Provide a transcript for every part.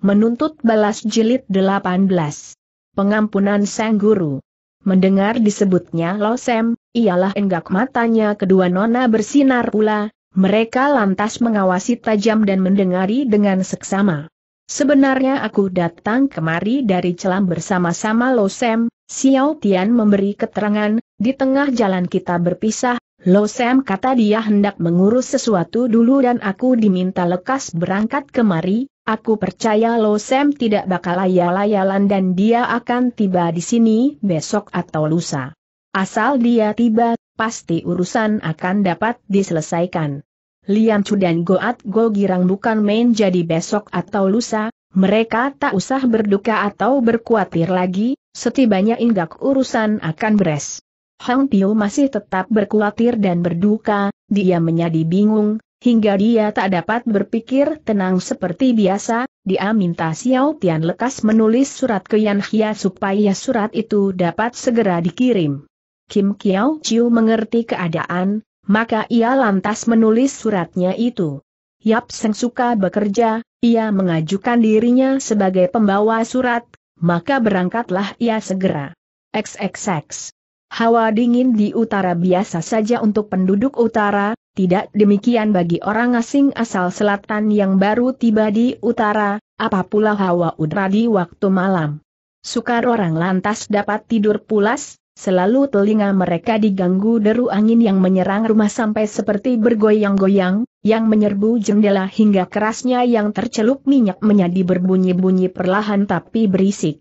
Menuntut balas jilid 18. Pengampunan Sang Guru. Mendengar disebutnya Losem, ialah enggak matanya kedua nona bersinar pula, mereka lantas mengawasi tajam dan mendengari dengan seksama. Sebenarnya aku datang kemari dari celam bersama-sama Losem, Xiao Tian memberi keterangan, di tengah jalan kita berpisah, Losem kata dia hendak mengurus sesuatu dulu dan aku diminta lekas berangkat kemari, Aku percaya Lo Sam tidak bakal layal layalan dan dia akan tiba di sini besok atau lusa. Asal dia tiba, pasti urusan akan dapat diselesaikan. Lian Chu dan Goat Go Girang bukan main jadi besok atau lusa, mereka tak usah berduka atau berkuatir lagi, setibanya inggak urusan akan beres. Hang Tio masih tetap berkuatir dan berduka, dia menjadi bingung, Hingga dia tak dapat berpikir tenang seperti biasa, dia minta Xiao Tian lekas menulis surat ke Yan Hia supaya surat itu dapat segera dikirim. Kim Kiao Chiu mengerti keadaan, maka ia lantas menulis suratnya itu. Yap Seng suka bekerja, ia mengajukan dirinya sebagai pembawa surat, maka berangkatlah ia segera. XXX. Hawa dingin di utara biasa saja untuk penduduk utara, tidak demikian bagi orang asing asal selatan yang baru tiba di utara, apa pula hawa udara di waktu malam. Sukar orang lantas dapat tidur pulas, selalu telinga mereka diganggu deru angin yang menyerang rumah sampai seperti bergoyang-goyang, yang menyerbu jendela hingga kerasnya yang tercelup minyak menjadi berbunyi-bunyi perlahan tapi berisik.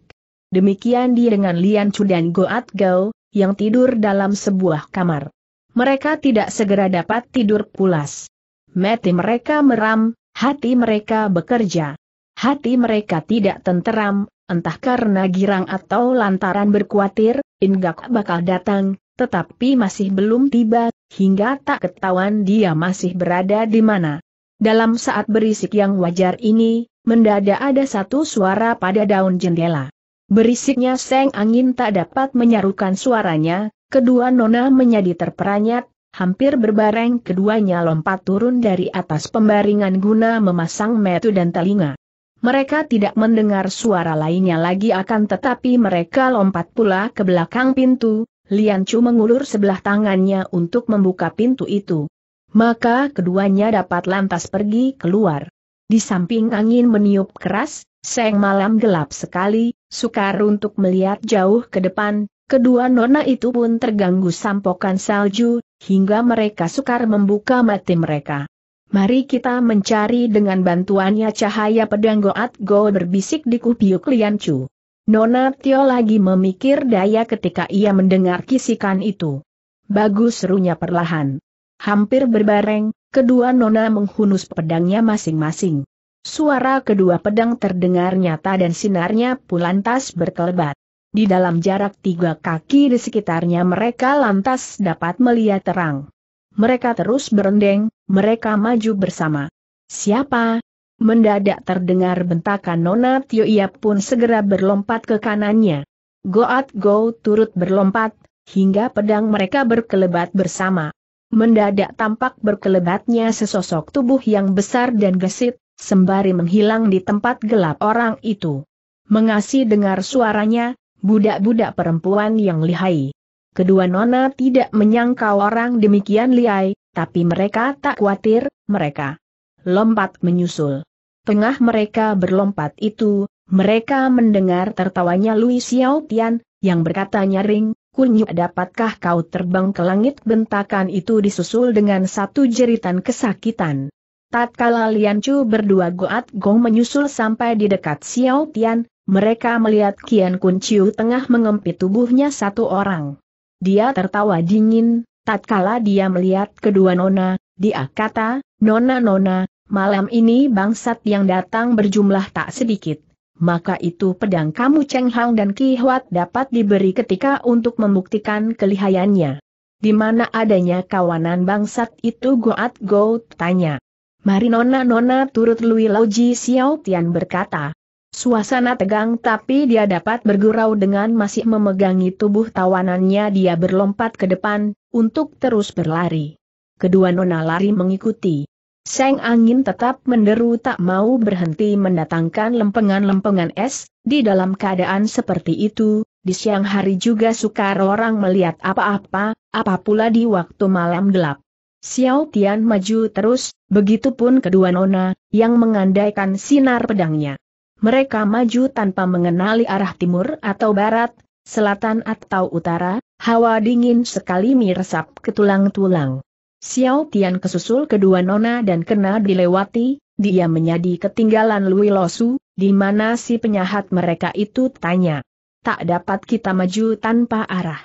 Demikian di dengan Lian Chu dan Goat Gao, yang tidur dalam sebuah kamar mereka tidak segera dapat tidur pulas. Mati mereka meram, hati mereka bekerja. Hati mereka tidak tenteram, entah karena girang atau lantaran berkuatir, Ingak bakal datang, tetapi masih belum tiba, hingga tak ketahuan dia masih berada di mana. Dalam saat berisik yang wajar ini, mendadak ada satu suara pada daun jendela. Berisiknya seng angin tak dapat menyarukan suaranya, Kedua nona menjadi terperanjat, hampir berbareng keduanya lompat turun dari atas pembaringan guna memasang metu dan telinga. Mereka tidak mendengar suara lainnya lagi akan tetapi mereka lompat pula ke belakang pintu, Lian Chu mengulur sebelah tangannya untuk membuka pintu itu. Maka keduanya dapat lantas pergi keluar. Di samping angin meniup keras, Seng malam gelap sekali, sukar untuk melihat jauh ke depan, Kedua nona itu pun terganggu sampokan salju, hingga mereka sukar membuka mati mereka. Mari kita mencari dengan bantuannya cahaya pedang Goat Go berbisik di kupiuk Lian Chu. Nona Tio lagi memikir daya ketika ia mendengar kisikan itu. Bagus serunya perlahan. Hampir berbareng, kedua nona menghunus pedangnya masing-masing. Suara kedua pedang terdengar nyata dan sinarnya pun lantas berkelebat di dalam jarak tiga kaki di sekitarnya mereka lantas dapat melihat terang. Mereka terus berendeng, mereka maju bersama. Siapa? Mendadak terdengar bentakan Nona Tio ia pun segera berlompat ke kanannya. Goat Go turut berlompat, hingga pedang mereka berkelebat bersama. Mendadak tampak berkelebatnya sesosok tubuh yang besar dan gesit, sembari menghilang di tempat gelap orang itu. Mengasi dengar suaranya, Budak-budak perempuan yang lihai. Kedua nona tidak menyangka orang demikian lihai, tapi mereka tak khawatir, mereka lompat menyusul. Tengah mereka berlompat itu, mereka mendengar tertawanya Louis Xiao Tian, yang berkata nyaring, Kunyuk dapatkah kau terbang ke langit bentakan itu disusul dengan satu jeritan kesakitan. Tatkala Lian Chu berdua Goat Gong menyusul sampai di dekat Xiao Tian, mereka melihat Kian Kun Chiu tengah mengempit tubuhnya satu orang. Dia tertawa dingin, tatkala dia melihat kedua nona, dia kata, Nona-nona, malam ini bangsat yang datang berjumlah tak sedikit. Maka itu pedang kamu Cheng Hang dan Ki Huat dapat diberi ketika untuk membuktikan kelihayannya. Di mana adanya kawanan bangsat itu Goat Goat tanya. Mari Nona Nona turut Lui Ji Xiao Tian berkata, Suasana tegang tapi dia dapat bergurau dengan masih memegangi tubuh tawanannya dia berlompat ke depan, untuk terus berlari. Kedua nona lari mengikuti. Seng angin tetap menderu tak mau berhenti mendatangkan lempengan-lempengan es, di dalam keadaan seperti itu, di siang hari juga sukar orang melihat apa-apa, apa pula di waktu malam gelap. Xiao Tian maju terus, begitupun kedua nona, yang mengandaikan sinar pedangnya mereka maju tanpa mengenali arah timur atau barat, selatan atau utara, hawa dingin sekali meresap ke tulang-tulang. Xiao Tian kesusul kedua nona dan kena dilewati, dia menjadi ketinggalan Lui Losu, di mana si penyahat mereka itu tanya. Tak dapat kita maju tanpa arah.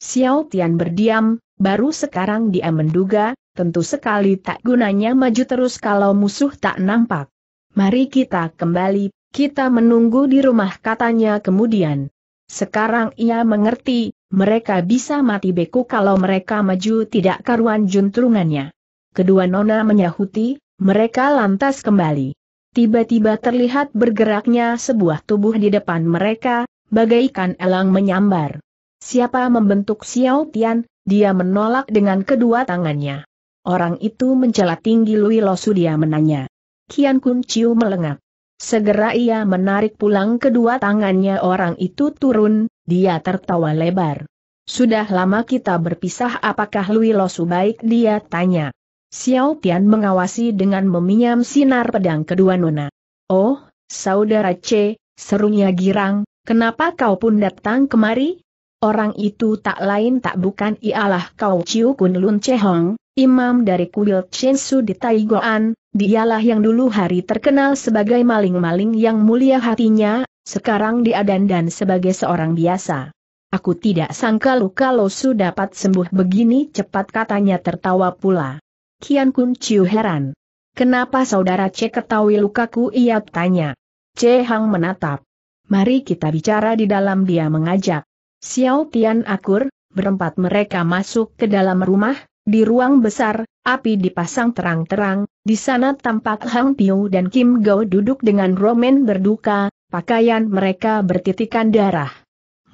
Xiao Tian berdiam, baru sekarang dia menduga, tentu sekali tak gunanya maju terus kalau musuh tak nampak. Mari kita kembali, kita menunggu di rumah katanya kemudian. Sekarang ia mengerti, mereka bisa mati beku kalau mereka maju tidak karuan juntrungannya. Kedua nona menyahuti, mereka lantas kembali. Tiba-tiba terlihat bergeraknya sebuah tubuh di depan mereka, bagaikan elang menyambar. Siapa membentuk Xiao Tian, dia menolak dengan kedua tangannya. Orang itu mencela tinggi Lui Losu dia menanya. Kian Kun Chiu melengak. Segera ia menarik pulang kedua tangannya orang itu turun, dia tertawa lebar. Sudah lama kita berpisah apakah Lui Losu baik dia tanya. Xiao Tian mengawasi dengan meminjam sinar pedang kedua nona. Oh, saudara C, serunya girang, kenapa kau pun datang kemari? Orang itu tak lain tak bukan ialah Kau Chiu Kun Lun Chehong, imam dari kuil Chen Su di Taigoan, dialah yang dulu hari terkenal sebagai maling-maling yang mulia hatinya, sekarang diadandan sebagai seorang biasa. Aku tidak sangka kalau Su dapat sembuh begini cepat katanya tertawa pula. Kian Kun Chiu heran. Kenapa saudara C ketahui lukaku ia tanya. C menatap. Mari kita bicara di dalam dia mengajak. Xiao Tian akur, berempat mereka masuk ke dalam rumah, di ruang besar, api dipasang terang-terang, di sana tampak Hang Piu dan Kim Go duduk dengan Roman berduka, pakaian mereka bertitikan darah.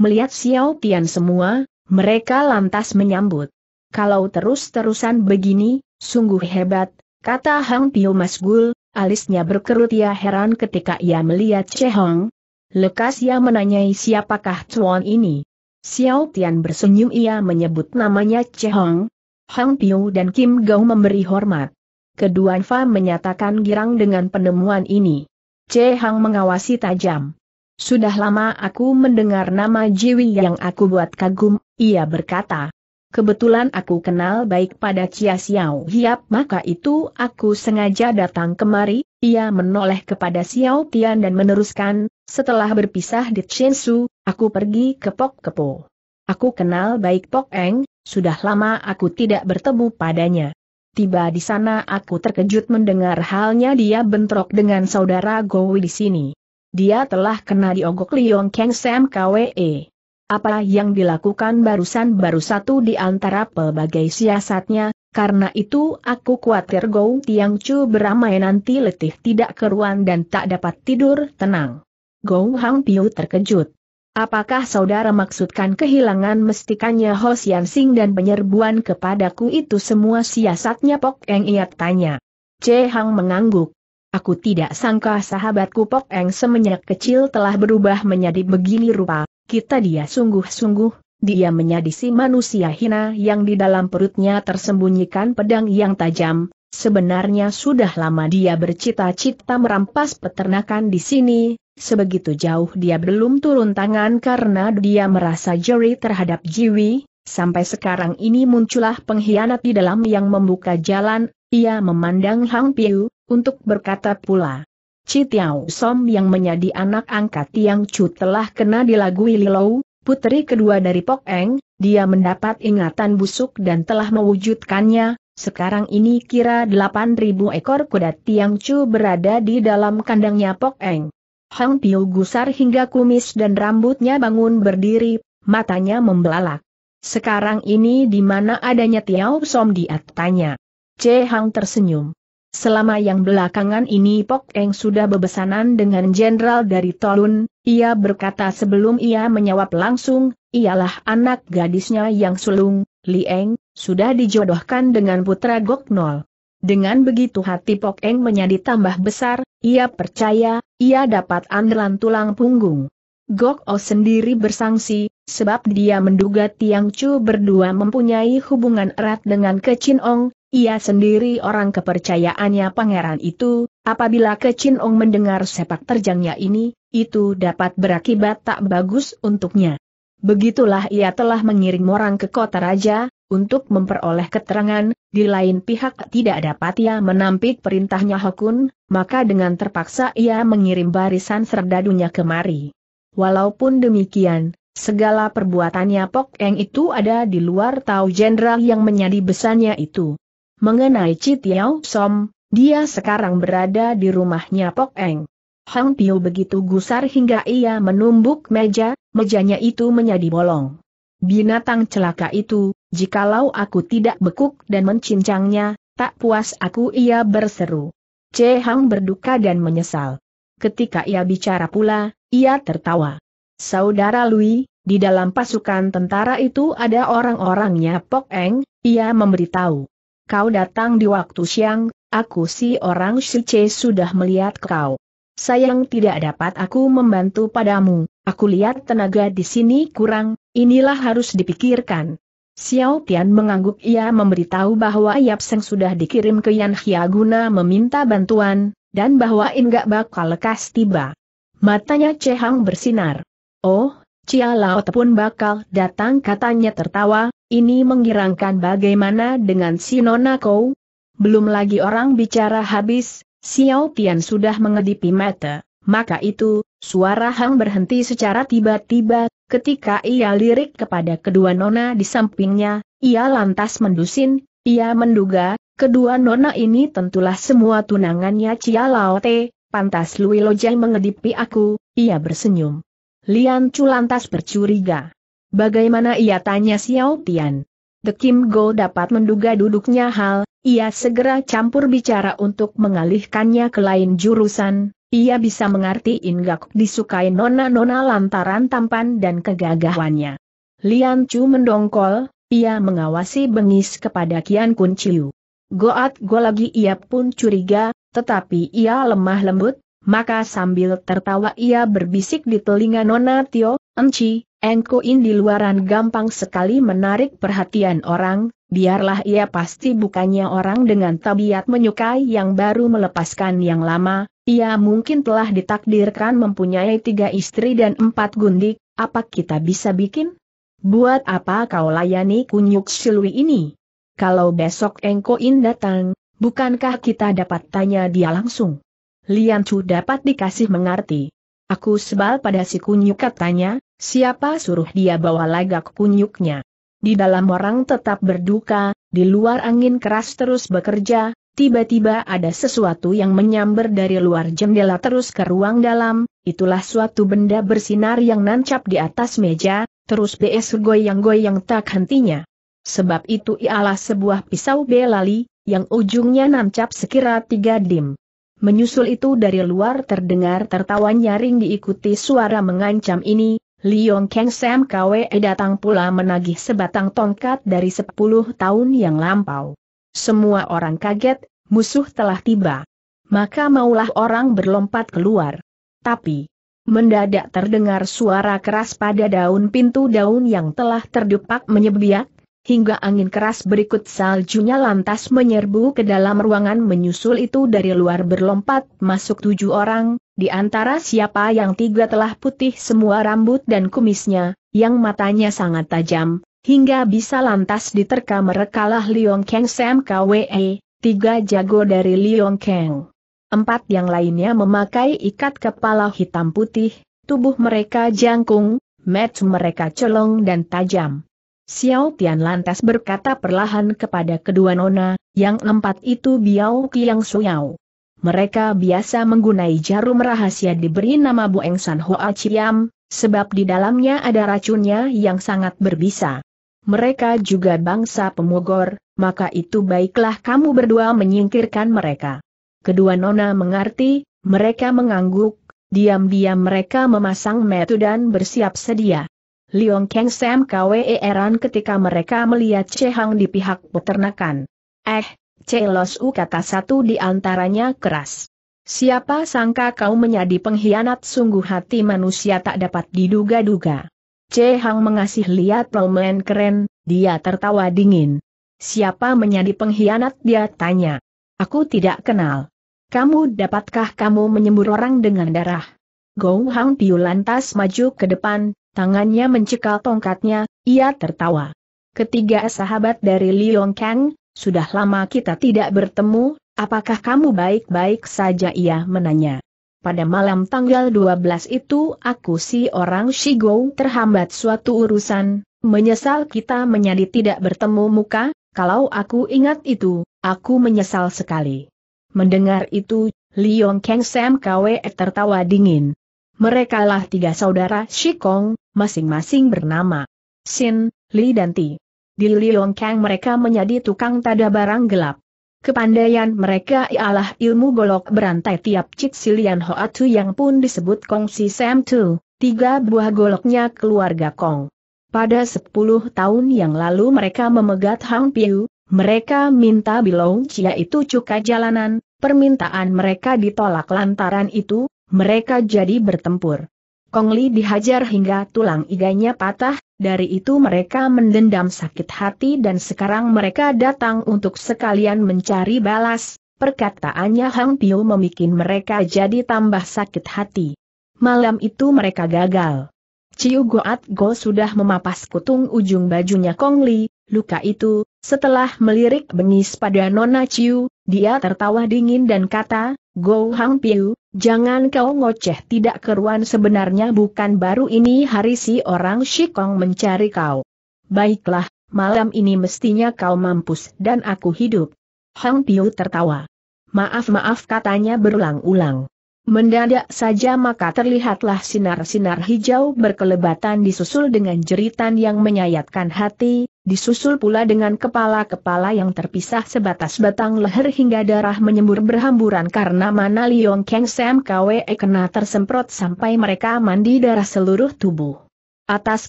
Melihat Xiao Tian semua, mereka lantas menyambut. Kalau terus-terusan begini, sungguh hebat, kata Hang Piu Masgul, alisnya berkerut ia heran ketika ia melihat Che Hong. Lekas ia menanyai siapakah cuan ini. Xiao Tian bersenyum ia menyebut namanya Che Hong. Hang Piu dan Kim Gao memberi hormat. Kedua Fa menyatakan girang dengan penemuan ini. Che Hong mengawasi tajam. Sudah lama aku mendengar nama Jiwi yang aku buat kagum, ia berkata. Kebetulan aku kenal baik pada Chia Xiao Hiap maka itu aku sengaja datang kemari, ia menoleh kepada Xiao Tian dan meneruskan, setelah berpisah di Chensu, Aku pergi ke Pok Kepo. Aku kenal baik Pok Eng, sudah lama aku tidak bertemu padanya. Tiba di sana aku terkejut mendengar halnya dia bentrok dengan saudara Gowi di sini. Dia telah kena diogok Liong Kang Sam KWE. Apa yang dilakukan barusan baru satu di antara pelbagai siasatnya, karena itu aku khawatir Gou Tiang Chu beramai nanti letih tidak keruan dan tak dapat tidur tenang. Gou Hang Piu terkejut. Apakah saudara maksudkan kehilangan mestikannya Ho Sian Sing dan penyerbuan kepadaku itu semua siasatnya Pok Eng ia tanya. Che Hang mengangguk. Aku tidak sangka sahabatku Pok Eng semenjak kecil telah berubah menjadi begini rupa, kita dia sungguh-sungguh, dia menjadi si manusia hina yang di dalam perutnya tersembunyikan pedang yang tajam, Sebenarnya sudah lama dia bercita-cita merampas peternakan di sini, sebegitu jauh dia belum turun tangan karena dia merasa jeri terhadap Jiwi, sampai sekarang ini muncullah pengkhianat di dalam yang membuka jalan, ia memandang Hang Piu, untuk berkata pula. Citiao Som yang menjadi anak angkat Tiang Chu telah kena dilagui Lilou, putri kedua dari Pok Eng, dia mendapat ingatan busuk dan telah mewujudkannya, sekarang ini kira 8.000 ekor kuda Tiang cu berada di dalam kandangnya Pok Eng. Hang Piu gusar hingga kumis dan rambutnya bangun berdiri, matanya membelalak. Sekarang ini di mana adanya Tiao Som Diat tanya. C. Hang tersenyum. Selama yang belakangan ini Pok Eng sudah bebesanan dengan jenderal dari Tolun, ia berkata sebelum ia menjawab langsung, ialah anak gadisnya yang sulung, Lieng sudah dijodohkan dengan putra Gok Nol. Dengan begitu hati Pok Eng menjadi tambah besar, ia percaya, ia dapat andalan tulang punggung. Gok O oh sendiri bersangsi, sebab dia menduga Tiang Chu berdua mempunyai hubungan erat dengan Kecin Ong, ia sendiri orang kepercayaannya pangeran itu, apabila Kecin Ong mendengar sepak terjangnya ini, itu dapat berakibat tak bagus untuknya. Begitulah ia telah mengirim orang ke kota raja, untuk memperoleh keterangan, di lain pihak tidak dapat ia menampik perintahnya Hokun, maka dengan terpaksa ia mengirim barisan serdadunya kemari. Walaupun demikian, segala perbuatannya Pok Eng itu ada di luar tahu jenderal yang menjadi besarnya itu. Mengenai Citiao Som, dia sekarang berada di rumahnya Pok Eng. Hang Piu begitu gusar hingga ia menumbuk meja, mejanya itu menjadi bolong. Binatang celaka itu, jikalau aku tidak bekuk dan mencincangnya, tak puas aku ia berseru. Che Hang berduka dan menyesal. Ketika ia bicara pula, ia tertawa. Saudara Lui, di dalam pasukan tentara itu ada orang-orangnya Pok Eng, ia memberitahu. Kau datang di waktu siang, aku si orang Che sudah melihat kau sayang tidak dapat aku membantu padamu, aku lihat tenaga di sini kurang, inilah harus dipikirkan. Xiao Tian mengangguk ia memberitahu bahwa Yap Seng sudah dikirim ke Yan Hia guna meminta bantuan, dan bahwa In gak bakal lekas tiba. Matanya Che Hang bersinar. Oh, Ciala Lao pun bakal datang katanya tertawa, ini mengirangkan bagaimana dengan si Nona Kou. Belum lagi orang bicara habis, Xiao Tian sudah mengedipi mata, maka itu, suara Hang berhenti secara tiba-tiba, ketika ia lirik kepada kedua nona di sampingnya, ia lantas mendusin, ia menduga, kedua nona ini tentulah semua tunangannya Cia Lao Te, pantas Lui Lojai mengedipi aku, ia bersenyum. Lian Chu lantas bercuriga. Bagaimana ia tanya Xiao Tian? The Kim Go dapat menduga duduknya hal, ia segera campur bicara untuk mengalihkannya ke lain jurusan, ia bisa mengerti Ingak disukai nona-nona lantaran tampan dan kegagahannya. Lian Chu mendongkol, ia mengawasi bengis kepada Kian Kun Chiu. Goat go lagi ia pun curiga, tetapi ia lemah lembut, maka sambil tertawa ia berbisik di telinga nona Tio, Enci, Engko ini di luaran gampang sekali menarik perhatian orang, biarlah ia pasti bukannya orang dengan tabiat menyukai yang baru melepaskan yang lama, ia mungkin telah ditakdirkan mempunyai tiga istri dan empat gundik, apa kita bisa bikin? Buat apa kau layani kunyuk silwi ini? Kalau besok Engko In datang, bukankah kita dapat tanya dia langsung? Lian Chu dapat dikasih mengerti. Aku sebal pada si kunyuk katanya, siapa suruh dia bawa lagak kunyuknya. Di dalam orang tetap berduka, di luar angin keras terus bekerja, tiba-tiba ada sesuatu yang menyambar dari luar jendela terus ke ruang dalam, itulah suatu benda bersinar yang nancap di atas meja, terus BS goyang-goyang tak hentinya. Sebab itu ialah sebuah pisau belali, yang ujungnya nancap sekira tiga dim. Menyusul itu dari luar terdengar tertawa nyaring diikuti suara mengancam ini, Liong Keng Sam Kwe datang pula menagih sebatang tongkat dari sepuluh tahun yang lampau. Semua orang kaget, musuh telah tiba. Maka maulah orang berlompat keluar. Tapi, mendadak terdengar suara keras pada daun pintu daun yang telah terdupak menyebiak, hingga angin keras berikut saljunya lantas menyerbu ke dalam ruangan menyusul itu dari luar berlompat masuk tujuh orang, di antara siapa yang tiga telah putih semua rambut dan kumisnya, yang matanya sangat tajam, hingga bisa lantas diterka merekalah Liong Kang Sam KWE, tiga jago dari Liong Kang. Empat yang lainnya memakai ikat kepala hitam putih, tubuh mereka jangkung, match mereka colong dan tajam. Xiao Tian lantas berkata perlahan kepada kedua nona, yang empat itu Biao Kiang Suyao mereka biasa menggunai jarum rahasia diberi nama Bueng San Hoa Chiam, sebab di dalamnya ada racunnya yang sangat berbisa. Mereka juga bangsa pemogor, maka itu baiklah kamu berdua menyingkirkan mereka. Kedua nona mengerti, mereka mengangguk, diam-diam mereka memasang metu dan bersiap sedia. Liong Keng Sam e Eran ketika mereka melihat Chehang di pihak peternakan. Eh, Celos U kata satu di antaranya keras. Siapa sangka kau menjadi pengkhianat sungguh hati manusia tak dapat diduga-duga. C. Hang mengasih lihat pelmen keren, dia tertawa dingin. Siapa menjadi pengkhianat dia tanya. Aku tidak kenal. Kamu dapatkah kamu menyembur orang dengan darah? Gong Hang Piu lantas maju ke depan, tangannya mencekal tongkatnya, ia tertawa. Ketiga sahabat dari Liong Kang, sudah lama kita tidak bertemu, apakah kamu baik-baik saja ia menanya. Pada malam tanggal 12 itu aku si orang Shigo terhambat suatu urusan, menyesal kita menjadi tidak bertemu muka, kalau aku ingat itu, aku menyesal sekali. Mendengar itu, Liong Kang Sam Kwe tertawa dingin. Merekalah tiga saudara Shikong, masing-masing bernama Sin, Li dan Ti. Di Kang mereka menjadi tukang tada barang gelap. Kepandaian mereka ialah ilmu golok berantai tiap Cik Silian Hoatu yang pun disebut Kong Si Sam Tu, tiga buah goloknya keluarga Kong. Pada sepuluh tahun yang lalu mereka memegat Hang Piu, mereka minta Bilong Cia itu cuka jalanan, permintaan mereka ditolak lantaran itu, mereka jadi bertempur. Kong Li dihajar hingga tulang iganya patah, dari itu mereka mendendam sakit hati dan sekarang mereka datang untuk sekalian mencari balas, perkataannya Hang Piu memikin mereka jadi tambah sakit hati. Malam itu mereka gagal. Ciu Goat Go sudah memapas kutung ujung bajunya Kong Li luka itu, setelah melirik bengis pada Nona Chiu, dia tertawa dingin dan kata, Go Hang Piu, jangan kau ngoceh tidak keruan sebenarnya bukan baru ini hari si orang Shikong mencari kau. Baiklah, malam ini mestinya kau mampus dan aku hidup. Hang Piu tertawa. Maaf-maaf katanya berulang-ulang. Mendadak saja maka terlihatlah sinar-sinar hijau berkelebatan disusul dengan jeritan yang menyayatkan hati, Disusul pula dengan kepala-kepala yang terpisah sebatas batang leher hingga darah menyembur berhamburan karena mana Liong Kang Sam Kwe kena tersemprot sampai mereka mandi darah seluruh tubuh. Atas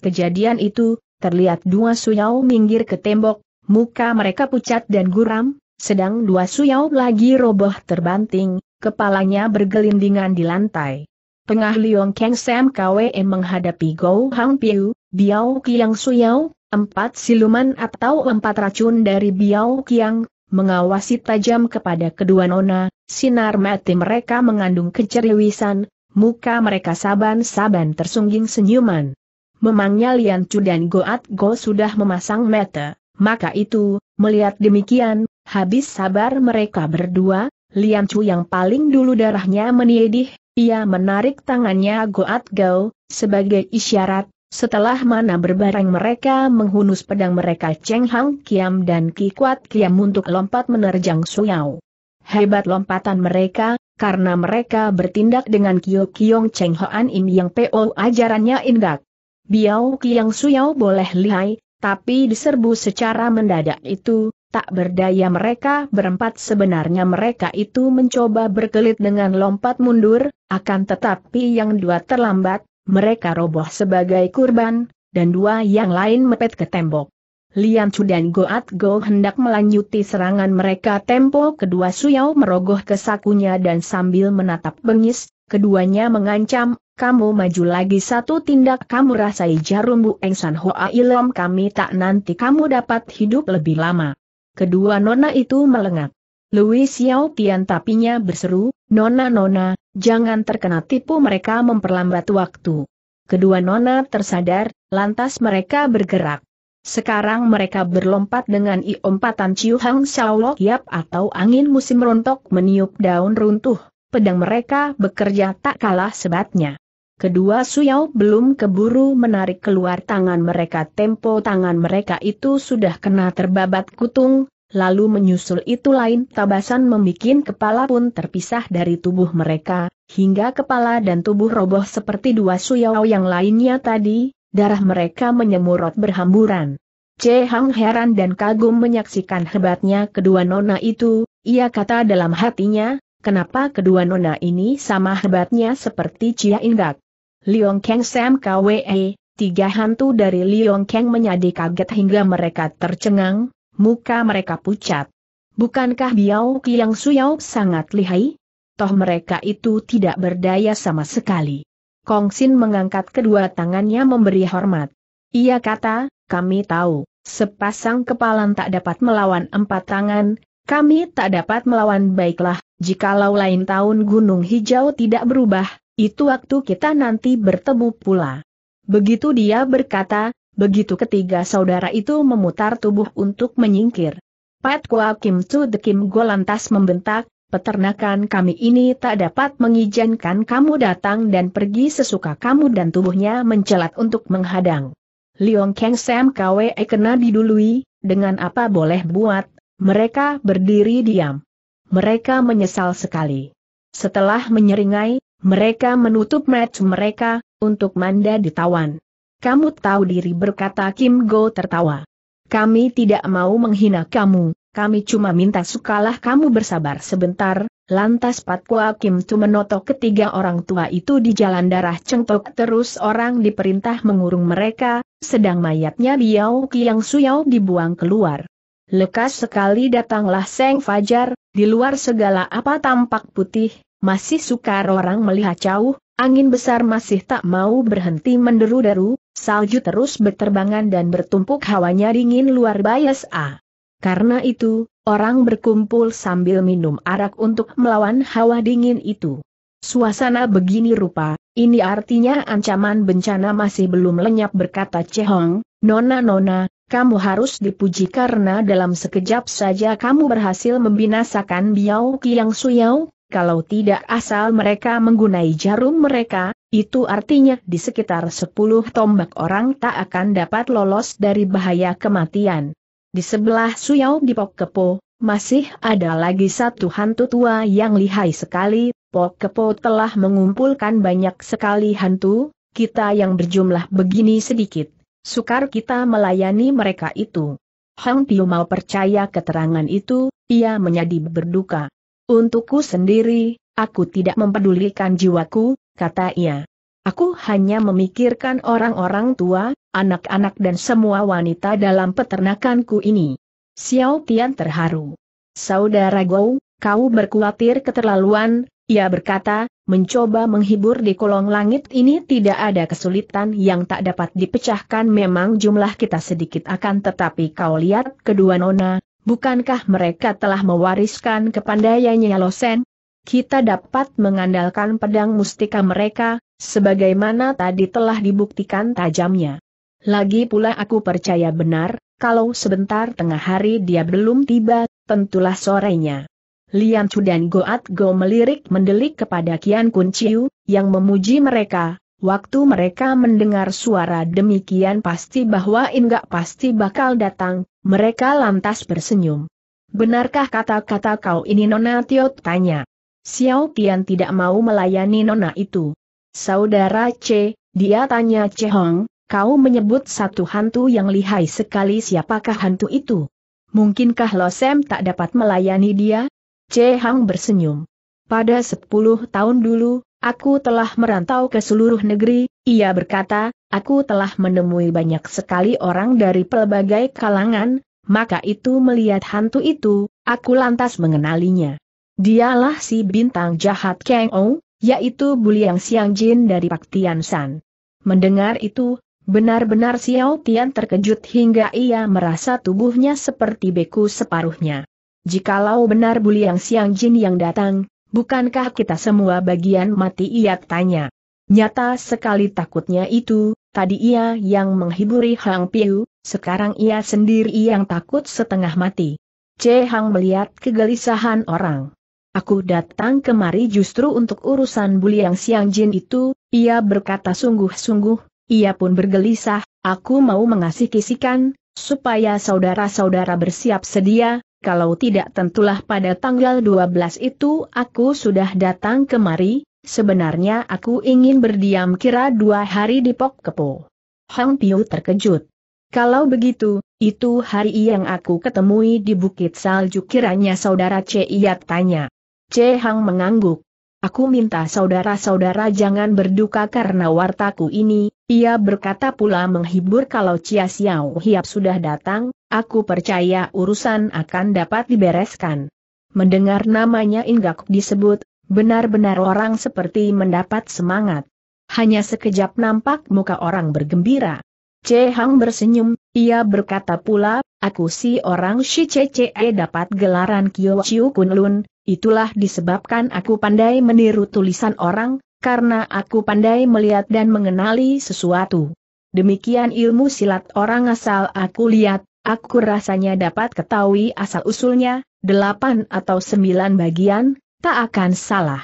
kejadian itu, terlihat dua suyau minggir ke tembok, muka mereka pucat dan guram, sedang dua suyau lagi roboh terbanting, kepalanya bergelindingan di lantai. Tengah Liong Kang Sam Kwe menghadapi Gou Hang Piu, Biao Kiang Suyau, Empat siluman atau empat racun dari Biao Kiang, mengawasi tajam kepada kedua nona, sinar mati mereka mengandung keceriwisan, muka mereka saban-saban tersungging senyuman. Memangnya Lian Chu dan Goat Go sudah memasang mata, maka itu, melihat demikian, habis sabar mereka berdua, Lian Chu yang paling dulu darahnya meniedih, ia menarik tangannya Goat Go, sebagai isyarat, setelah mana berbareng mereka menghunus pedang mereka Cheng Hang Kiam dan Ki Kuat Kiam untuk lompat menerjang Suyao. Hebat lompatan mereka, karena mereka bertindak dengan Kyo Kiong Cheng Hoan Im yang PO ajarannya indak. Biao Kiang Suyao boleh lihai, tapi diserbu secara mendadak itu, tak berdaya mereka berempat sebenarnya mereka itu mencoba berkelit dengan lompat mundur, akan tetapi yang dua terlambat, mereka roboh sebagai kurban, dan dua yang lain mepet ke tembok. Lian Chu dan Goat Go hendak melanjuti serangan mereka tempo kedua Suyao merogoh ke sakunya dan sambil menatap bengis, keduanya mengancam, kamu maju lagi satu tindak kamu rasai jarum Eng san hoa ilom kami tak nanti kamu dapat hidup lebih lama. Kedua nona itu melengak. Louis Xiao Tian tapinya berseru, Nona-nona, Jangan terkena tipu mereka memperlambat waktu. Kedua nona tersadar, lantas mereka bergerak. Sekarang mereka berlompat dengan iompatan Ciu Hang Xiao Yap atau angin musim rontok meniup daun runtuh, pedang mereka bekerja tak kalah sebatnya. Kedua Suyao belum keburu menarik keluar tangan mereka tempo tangan mereka itu sudah kena terbabat kutung, lalu menyusul itu lain tabasan membuat kepala pun terpisah dari tubuh mereka, hingga kepala dan tubuh roboh seperti dua suyau yang lainnya tadi, darah mereka menyemurut berhamburan. Che Hang heran dan kagum menyaksikan hebatnya kedua nona itu, ia kata dalam hatinya, kenapa kedua nona ini sama hebatnya seperti Cia Indak. Liong Kang Sam KWE, tiga hantu dari Liong Kang menjadi kaget hingga mereka tercengang, muka mereka pucat. Bukankah Biao Kiang Suyao sangat lihai? Toh mereka itu tidak berdaya sama sekali. Kong Sin mengangkat kedua tangannya memberi hormat. Ia kata, kami tahu, sepasang kepalan tak dapat melawan empat tangan, kami tak dapat melawan baiklah, jikalau lain tahun gunung hijau tidak berubah, itu waktu kita nanti bertemu pula. Begitu dia berkata, Begitu ketiga saudara itu memutar tubuh untuk menyingkir. Pat Kua Kim Chu The Kim Go lantas membentak, peternakan kami ini tak dapat mengizinkan kamu datang dan pergi sesuka kamu dan tubuhnya mencelat untuk menghadang. Liong Kang Sam KWE kena didului, dengan apa boleh buat, mereka berdiri diam. Mereka menyesal sekali. Setelah menyeringai, mereka menutup match mereka, untuk manda ditawan. Kamu tahu diri berkata Kim Go tertawa. Kami tidak mau menghina kamu, kami cuma minta sukalah kamu bersabar sebentar, lantas Pat Kua Kim Tu menotok ketiga orang tua itu di jalan darah cengtok terus orang diperintah mengurung mereka, sedang mayatnya Liao Kiang Suyao dibuang keluar. Lekas sekali datanglah Seng Fajar, di luar segala apa tampak putih, masih sukar orang melihat jauh, angin besar masih tak mau berhenti menderu-deru, salju terus berterbangan dan bertumpuk hawanya dingin luar biasa. Karena itu, orang berkumpul sambil minum arak untuk melawan hawa dingin itu. Suasana begini rupa, ini artinya ancaman bencana masih belum lenyap berkata Cehong, Nona-nona, kamu harus dipuji karena dalam sekejap saja kamu berhasil membinasakan Biao Kiang Suyao, kalau tidak asal mereka menggunai jarum mereka, itu artinya di sekitar sepuluh tombak orang tak akan dapat lolos dari bahaya kematian. Di sebelah Suyau di Pokkepo, masih ada lagi satu hantu tua yang lihai sekali, Pokkepo telah mengumpulkan banyak sekali hantu, kita yang berjumlah begini sedikit, sukar kita melayani mereka itu. Hang Piu mau percaya keterangan itu, ia menjadi berduka. Untukku sendiri, aku tidak mempedulikan jiwaku, kata ia. Aku hanya memikirkan orang-orang tua, anak-anak dan semua wanita dalam peternakanku ini. Xiao Tian terharu. Saudara Gou, kau berkuatir keterlaluan, ia berkata, mencoba menghibur di kolong langit ini tidak ada kesulitan yang tak dapat dipecahkan memang jumlah kita sedikit akan tetapi kau lihat kedua nona, Bukankah mereka telah mewariskan kepandaiannya ya Losen? Kita dapat mengandalkan pedang mustika mereka, sebagaimana tadi telah dibuktikan tajamnya. Lagi pula aku percaya benar, kalau sebentar tengah hari dia belum tiba, tentulah sorenya. Lian Chu dan Goat Go melirik mendelik kepada Kian Kun Chiu, yang memuji mereka, Waktu mereka mendengar suara demikian pasti bahwa enggak pasti bakal datang, mereka lantas bersenyum. Benarkah kata-kata kau ini Nona Tio tanya? Xiao Tian tidak mau melayani Nona itu. Saudara C, dia tanya C Hong, kau menyebut satu hantu yang lihai sekali siapakah hantu itu? Mungkinkah Lo Sem tak dapat melayani dia? C Hong bersenyum. Pada 10 tahun dulu, Aku telah merantau ke seluruh negeri, ia berkata, aku telah menemui banyak sekali orang dari pelbagai kalangan, maka itu melihat hantu itu, aku lantas mengenalinya. Dialah si bintang jahat Kang O, yaitu Buliang Siang Jin dari Pak Tian San. Mendengar itu, benar-benar Xiao Tian terkejut hingga ia merasa tubuhnya seperti beku separuhnya. Jikalau benar Buliang Siang Jin yang datang, Bukankah kita semua bagian mati ia tanya. Nyata sekali takutnya itu, tadi ia yang menghiburi Hang Piu, sekarang ia sendiri yang takut setengah mati. Che Hang melihat kegelisahan orang. Aku datang kemari justru untuk urusan buli yang Siang Jin itu, ia berkata sungguh-sungguh, ia pun bergelisah, aku mau mengasih kisikan, supaya saudara-saudara bersiap sedia, kalau tidak tentulah pada tanggal 12 itu aku sudah datang kemari, sebenarnya aku ingin berdiam kira dua hari di Pok Kepo. Hang Piu terkejut. Kalau begitu, itu hari yang aku ketemui di Bukit Salju kiranya saudara C Ciat tanya. C. Hang mengangguk. Aku minta saudara-saudara jangan berduka karena wartaku ini, ia berkata pula menghibur kalau Cia Xiao Hiap sudah datang, aku percaya urusan akan dapat dibereskan. Mendengar namanya Inggak disebut, benar-benar orang seperti mendapat semangat. Hanya sekejap nampak muka orang bergembira. Che Hang bersenyum, ia berkata pula, aku si orang Shi Che Che e dapat gelaran Kyo Chiu Kun Lun, itulah disebabkan aku pandai meniru tulisan orang, karena aku pandai melihat dan mengenali sesuatu. Demikian ilmu silat orang asal aku lihat, aku rasanya dapat ketahui asal-usulnya, delapan atau sembilan bagian, tak akan salah.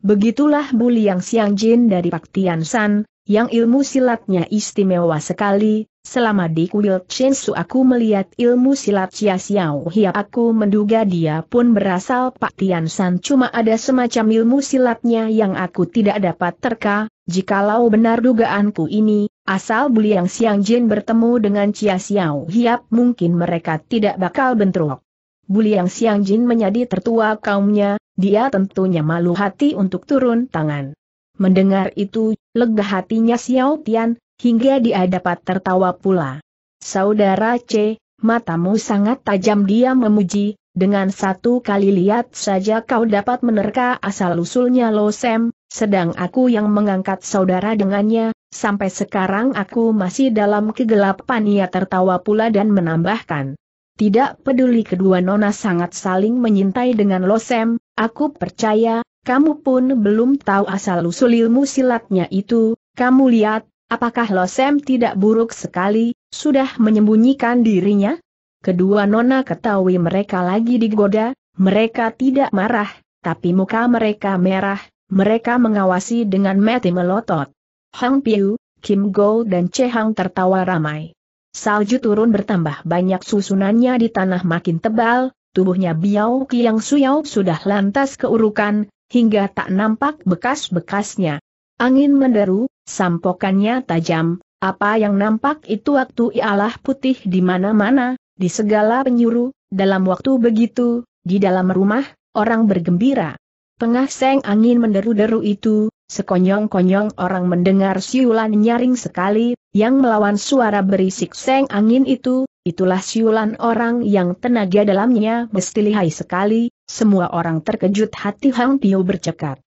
Begitulah Bu Liang Siang Jin dari Pak Tian San, yang ilmu silatnya istimewa sekali, Selama di kuil Su aku melihat ilmu silat Chia Xiao Hia, aku menduga dia pun berasal Pak Tian San cuma ada semacam ilmu silatnya yang aku tidak dapat terka, jikalau benar dugaanku ini, asal Buliang Siang Jin bertemu dengan Chia Xiao Hiap mungkin mereka tidak bakal bentrok. Buliang Siang Jin menjadi tertua kaumnya, dia tentunya malu hati untuk turun tangan. Mendengar itu, lega hatinya Xiao Tian, hingga dia dapat tertawa pula. Saudara C, matamu sangat tajam dia memuji, dengan satu kali lihat saja kau dapat menerka asal-usulnya Lo Sam, sedang aku yang mengangkat saudara dengannya, sampai sekarang aku masih dalam kegelapan ia tertawa pula dan menambahkan. Tidak peduli kedua nona sangat saling menyintai dengan Lo Sam, aku percaya, kamu pun belum tahu asal-usul ilmu silatnya itu, kamu lihat, Apakah Losem tidak buruk sekali, sudah menyembunyikan dirinya? Kedua nona ketahui mereka lagi digoda, mereka tidak marah, tapi muka mereka merah, mereka mengawasi dengan mati melotot. Hang Piu, Kim Go dan Che Hang tertawa ramai. Salju turun bertambah banyak susunannya di tanah makin tebal, tubuhnya Biao Kiang Suyao sudah lantas keurukan, hingga tak nampak bekas-bekasnya. Angin menderu, Sampokannya tajam, apa yang nampak itu waktu ialah putih di mana-mana, di segala penjuru, dalam waktu begitu, di dalam rumah, orang bergembira. Pengah seng angin menderu-deru itu, sekonyong-konyong orang mendengar siulan nyaring sekali, yang melawan suara berisik seng angin itu, itulah siulan orang yang tenaga dalamnya mesti lihai sekali, semua orang terkejut hati Hang Tio bercekat.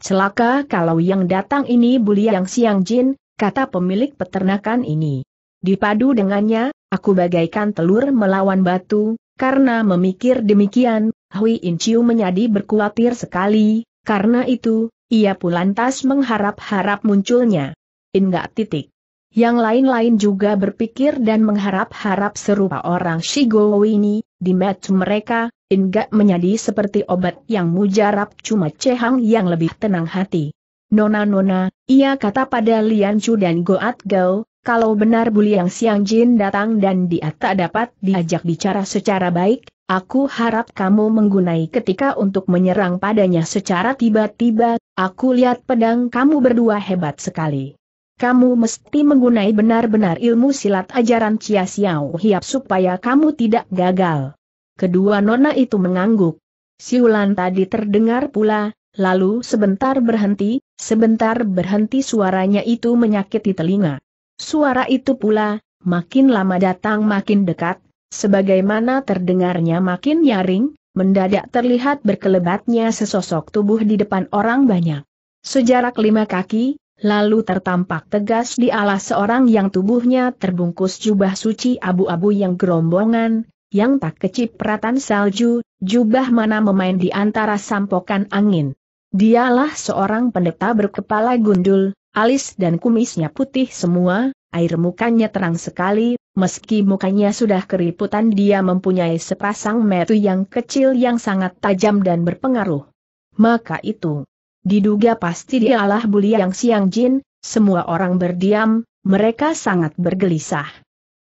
Celaka kalau yang datang ini buli yang siang jin, kata pemilik peternakan ini. Dipadu dengannya, aku bagaikan telur melawan batu, karena memikir demikian, Hui Inciu menjadi berkuatir sekali, karena itu, ia pun lantas mengharap-harap munculnya. Enggak titik. Yang lain-lain juga berpikir dan mengharap-harap serupa orang Shigo ini, di metu mereka, enggak menjadi seperti obat yang mujarab cuma Cehang yang lebih tenang hati. Nona-nona, ia kata pada Lian Chu dan Goat Gao, kalau benar Buli yang Siang Jin datang dan dia tak dapat diajak bicara secara baik, aku harap kamu menggunai ketika untuk menyerang padanya secara tiba-tiba, aku lihat pedang kamu berdua hebat sekali kamu mesti menggunai benar-benar ilmu silat ajaran Cia Xiao Hiap supaya kamu tidak gagal. Kedua nona itu mengangguk. Siulan tadi terdengar pula, lalu sebentar berhenti, sebentar berhenti suaranya itu menyakiti telinga. Suara itu pula, makin lama datang makin dekat, sebagaimana terdengarnya makin nyaring, mendadak terlihat berkelebatnya sesosok tubuh di depan orang banyak. Sejarak lima kaki, Lalu tertampak tegas di alas seorang yang tubuhnya terbungkus jubah suci abu-abu yang gerombongan, yang tak kecipratan salju, jubah mana memain di antara sampokan angin. Dialah seorang pendeta berkepala gundul, alis dan kumisnya putih semua, air mukanya terang sekali, meski mukanya sudah keriputan dia mempunyai sepasang metu yang kecil yang sangat tajam dan berpengaruh. Maka itu, Diduga pasti dialah yang siang jin, semua orang berdiam, mereka sangat bergelisah.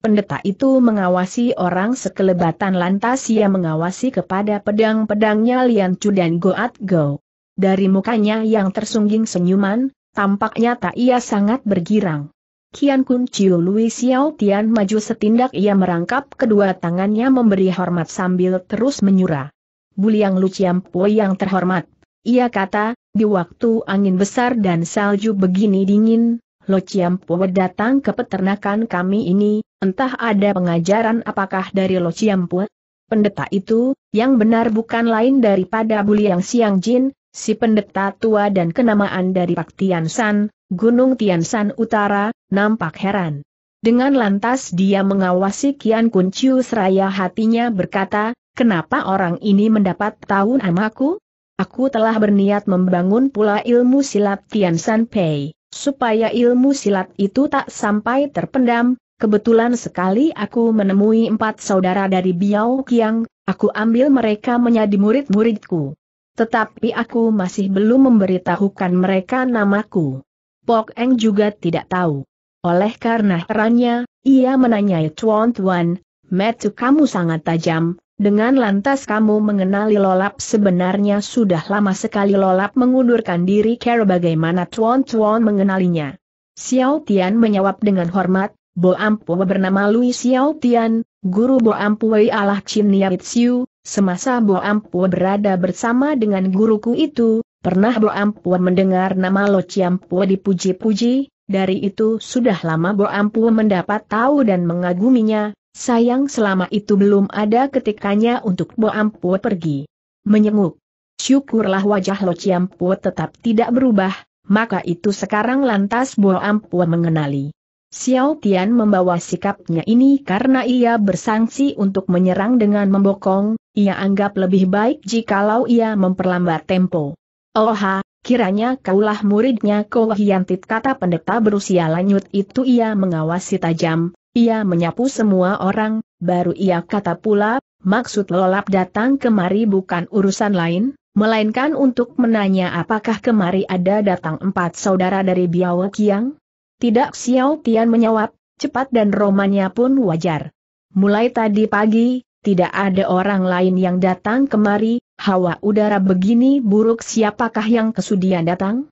Pendeta itu mengawasi orang sekelebatan lantas ia mengawasi kepada pedang-pedangnya Lian Chu dan Goat Go. Dari mukanya yang tersungging senyuman, tampaknya tak ia sangat bergirang. Kian Kun Chiu Lui Xiao Tian maju setindak ia merangkap kedua tangannya memberi hormat sambil terus menyura. Buliang Lu Chiam Pui yang terhormat, ia kata, di waktu angin besar dan salju begini dingin, Lo Chiampue datang ke peternakan kami ini, entah ada pengajaran apakah dari Lo Chiampue? Pendeta itu, yang benar bukan lain daripada Buliang Siang Jin, si pendeta tua dan kenamaan dari Pak San, Gunung Tian San Utara, nampak heran. Dengan lantas dia mengawasi Kian Kun Chiu seraya hatinya berkata, kenapa orang ini mendapat tahun namaku? Aku telah berniat membangun pula ilmu silat Tian San Pei, supaya ilmu silat itu tak sampai terpendam. Kebetulan sekali aku menemui empat saudara dari Biao Qiang, aku ambil mereka menjadi murid-muridku. Tetapi aku masih belum memberitahukan mereka namaku. Pok Eng juga tidak tahu. Oleh karena herannya, ia menanyai Chuan Tuan, metu kamu sangat tajam, dengan lantas kamu mengenali Lolap sebenarnya sudah lama sekali Lolap mengundurkan diri Kero bagaimana Tuan Tuan mengenalinya. Xiao Tian menjawab dengan hormat, Bo Ampue bernama Lui Xiao Tian, guru Bo Ampue Allah Chin Yabit Siu, semasa Bo Ampue berada bersama dengan guruku itu, pernah Bo Ampue mendengar nama Lo Chiam Chiampue dipuji-puji, dari itu sudah lama Bo Ampue mendapat tahu dan mengaguminya, Sayang selama itu belum ada ketikanya untuk Bo Ampu pergi. Menyenguk. Syukurlah wajah Lo Ciampu tetap tidak berubah, maka itu sekarang lantas Bo Ampu mengenali. Xiao Tian membawa sikapnya ini karena ia bersangsi untuk menyerang dengan membokong, ia anggap lebih baik jikalau ia memperlambat tempo. Oha, Kiranya kaulah muridnya Ko Hiantit kata pendeta berusia lanjut itu ia mengawasi tajam, ia menyapu semua orang, baru ia kata pula, maksud lolap datang kemari bukan urusan lain, melainkan untuk menanya apakah kemari ada datang empat saudara dari Biao Kiang? Tidak Xiao Tian menjawab, cepat dan romannya pun wajar. Mulai tadi pagi, tidak ada orang lain yang datang kemari, hawa udara begini buruk siapakah yang kesudian datang?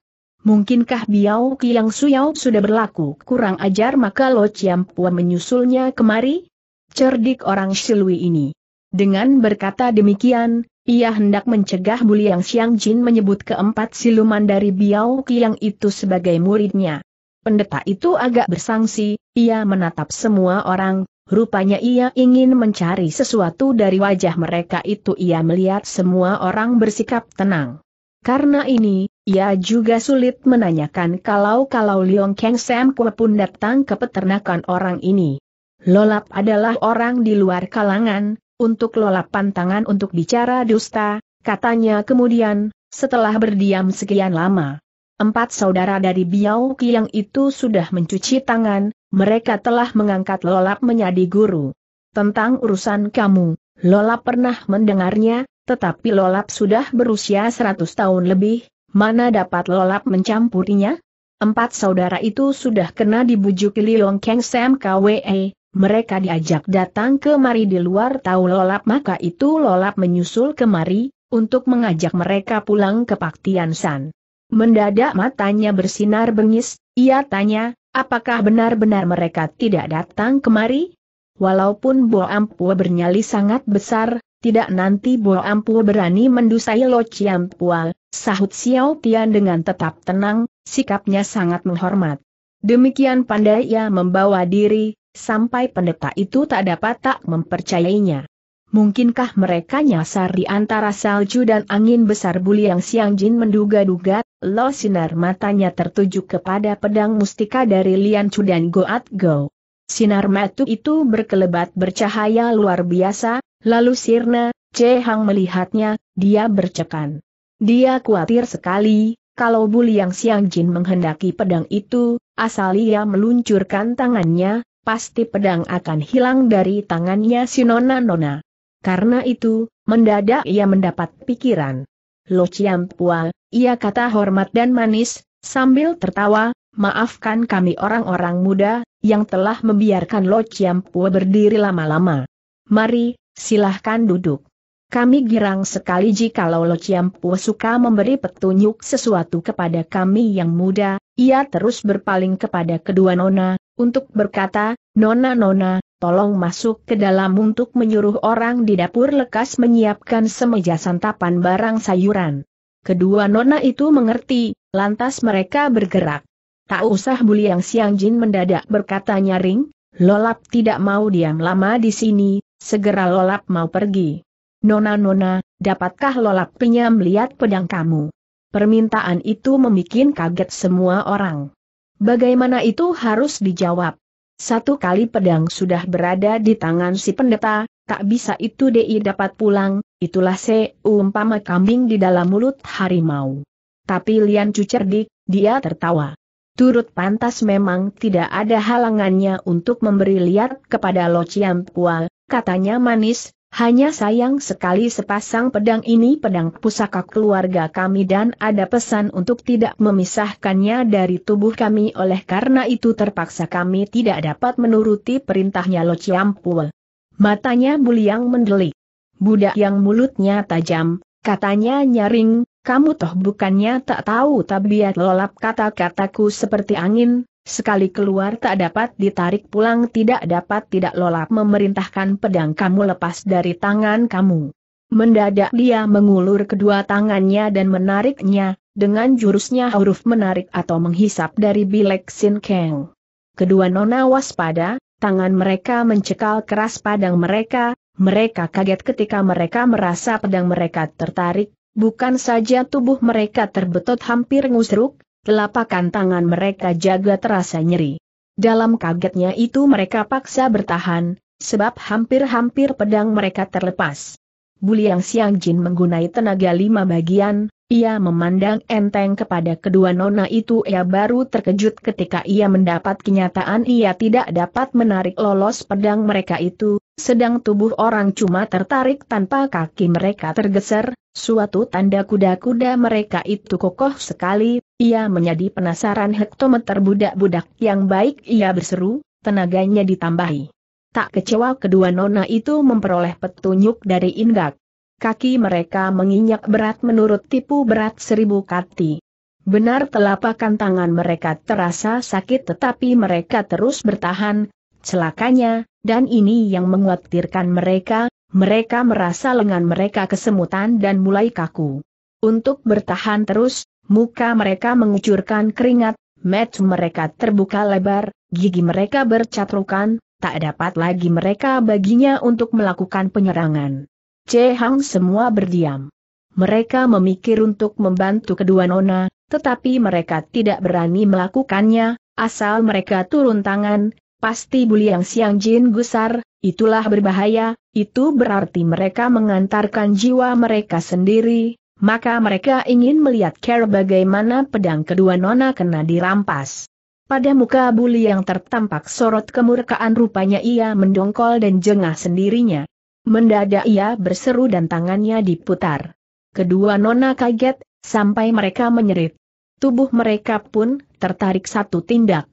Mungkinkah Biao Kiang Suyao sudah berlaku kurang ajar maka Lo Chiam Pua menyusulnya kemari? Cerdik orang Shilui ini. Dengan berkata demikian, ia hendak mencegah Buliang Xiang Jin menyebut keempat siluman dari Biao Kiang itu sebagai muridnya. Pendeta itu agak bersangsi, ia menatap semua orang, rupanya ia ingin mencari sesuatu dari wajah mereka itu ia melihat semua orang bersikap tenang. Karena ini, ia juga sulit menanyakan kalau-kalau Leong Kang Sam Kue pun datang ke peternakan orang ini. Lolap adalah orang di luar kalangan, untuk lolap pantangan untuk bicara dusta, katanya kemudian, setelah berdiam sekian lama. Empat saudara dari Biao Kiang itu sudah mencuci tangan, mereka telah mengangkat lolap menjadi guru. Tentang urusan kamu, lolap pernah mendengarnya, tetapi lolap sudah berusia 100 tahun lebih, mana dapat lolap mencampurinya? Empat saudara itu sudah kena dibujuk Liong Kang Sam KWE, mereka diajak datang kemari di luar tahu lolap maka itu lolap menyusul kemari, untuk mengajak mereka pulang ke Paktian San. Mendadak matanya bersinar bengis, ia tanya, apakah benar-benar mereka tidak datang kemari? Walaupun Bo Ampua bernyali sangat besar, tidak nanti Bo Ampu berani mendusai Lo Chiam Pual, sahut Xiao Tian dengan tetap tenang, sikapnya sangat menghormat. Demikian pandai ia membawa diri, sampai pendeta itu tak dapat tak mempercayainya. Mungkinkah mereka nyasar di antara salju dan angin besar buli yang Siang Jin menduga-duga, Lo sinar matanya tertuju kepada pedang mustika dari Lian Chu dan Goat Go. Sinar matu itu berkelebat bercahaya luar biasa, Lalu sirna, Che Hang melihatnya, dia bercekan. Dia khawatir sekali, kalau Bu Liang Siang Jin menghendaki pedang itu, asal ia meluncurkan tangannya, pasti pedang akan hilang dari tangannya si Nona-Nona. Karena itu, mendadak ia mendapat pikiran. Lo Chiam Pua, ia kata hormat dan manis, sambil tertawa, maafkan kami orang-orang muda, yang telah membiarkan Lo Chiam Pua berdiri lama-lama. Mari, Silahkan duduk. Kami girang sekali jikalau Lo Ciampu suka memberi petunjuk sesuatu kepada kami yang muda, ia terus berpaling kepada kedua nona, untuk berkata, Nona-nona, tolong masuk ke dalam untuk menyuruh orang di dapur lekas menyiapkan semeja santapan barang sayuran. Kedua nona itu mengerti, lantas mereka bergerak. Tak usah yang Siang Jin mendadak berkata nyaring, Lolap tidak mau diam lama di sini, Segera Lolap mau pergi. Nona-nona, dapatkah Lolap penyam melihat pedang kamu? Permintaan itu membuat kaget semua orang. Bagaimana itu harus dijawab? Satu kali pedang sudah berada di tangan si pendeta, tak bisa itu DI dapat pulang, itulah se umpama kambing di dalam mulut harimau. Tapi Lian Cu cerdik, dia tertawa. Turut pantas memang tidak ada halangannya untuk memberi lihat kepada Lo Chiam Pua, katanya manis, hanya sayang sekali sepasang pedang ini pedang pusaka keluarga kami dan ada pesan untuk tidak memisahkannya dari tubuh kami oleh karena itu terpaksa kami tidak dapat menuruti perintahnya Lo Chiampul. Matanya buliang mendelik. Budak yang mulutnya tajam, katanya nyaring, kamu toh bukannya tak tahu tabiat lolap kata-kataku seperti angin, Sekali keluar tak dapat ditarik pulang tidak dapat tidak lolap memerintahkan pedang kamu lepas dari tangan kamu. Mendadak dia mengulur kedua tangannya dan menariknya, dengan jurusnya huruf menarik atau menghisap dari Bilek Sin Kang. Kedua nona waspada, tangan mereka mencekal keras padang mereka, mereka kaget ketika mereka merasa pedang mereka tertarik, bukan saja tubuh mereka terbetot hampir ngusruk, telapakan tangan mereka jaga terasa nyeri. Dalam kagetnya itu mereka paksa bertahan, sebab hampir-hampir pedang mereka terlepas. Buliang Siang Jin menggunai tenaga lima bagian, ia memandang enteng kepada kedua nona itu ia baru terkejut ketika ia mendapat kenyataan ia tidak dapat menarik lolos pedang mereka itu, sedang tubuh orang cuma tertarik tanpa kaki mereka tergeser, suatu tanda kuda-kuda mereka itu kokoh sekali, ia menjadi penasaran hektometer budak-budak yang baik ia berseru, tenaganya ditambahi. Tak kecewa kedua nona itu memperoleh petunjuk dari Inggak. Kaki mereka menginjak berat menurut tipu berat seribu kati. Benar telapakan tangan mereka terasa sakit tetapi mereka terus bertahan, celakanya, dan ini yang menguatirkan mereka, mereka merasa lengan mereka kesemutan dan mulai kaku. Untuk bertahan terus, muka mereka mengucurkan keringat, mat mereka terbuka lebar, gigi mereka bercatrukan, tak dapat lagi mereka baginya untuk melakukan penyerangan. hang semua berdiam. Mereka memikir untuk membantu kedua nona, tetapi mereka tidak berani melakukannya, asal mereka turun tangan, Pasti Yang Siang Jin gusar, itulah berbahaya, itu berarti mereka mengantarkan jiwa mereka sendiri, maka mereka ingin melihat care bagaimana pedang kedua nona kena dirampas. Pada muka Buli yang tertampak sorot kemurkaan rupanya ia mendongkol dan jengah sendirinya. Mendadak ia berseru dan tangannya diputar. Kedua nona kaget, sampai mereka menyerit. Tubuh mereka pun tertarik satu tindak.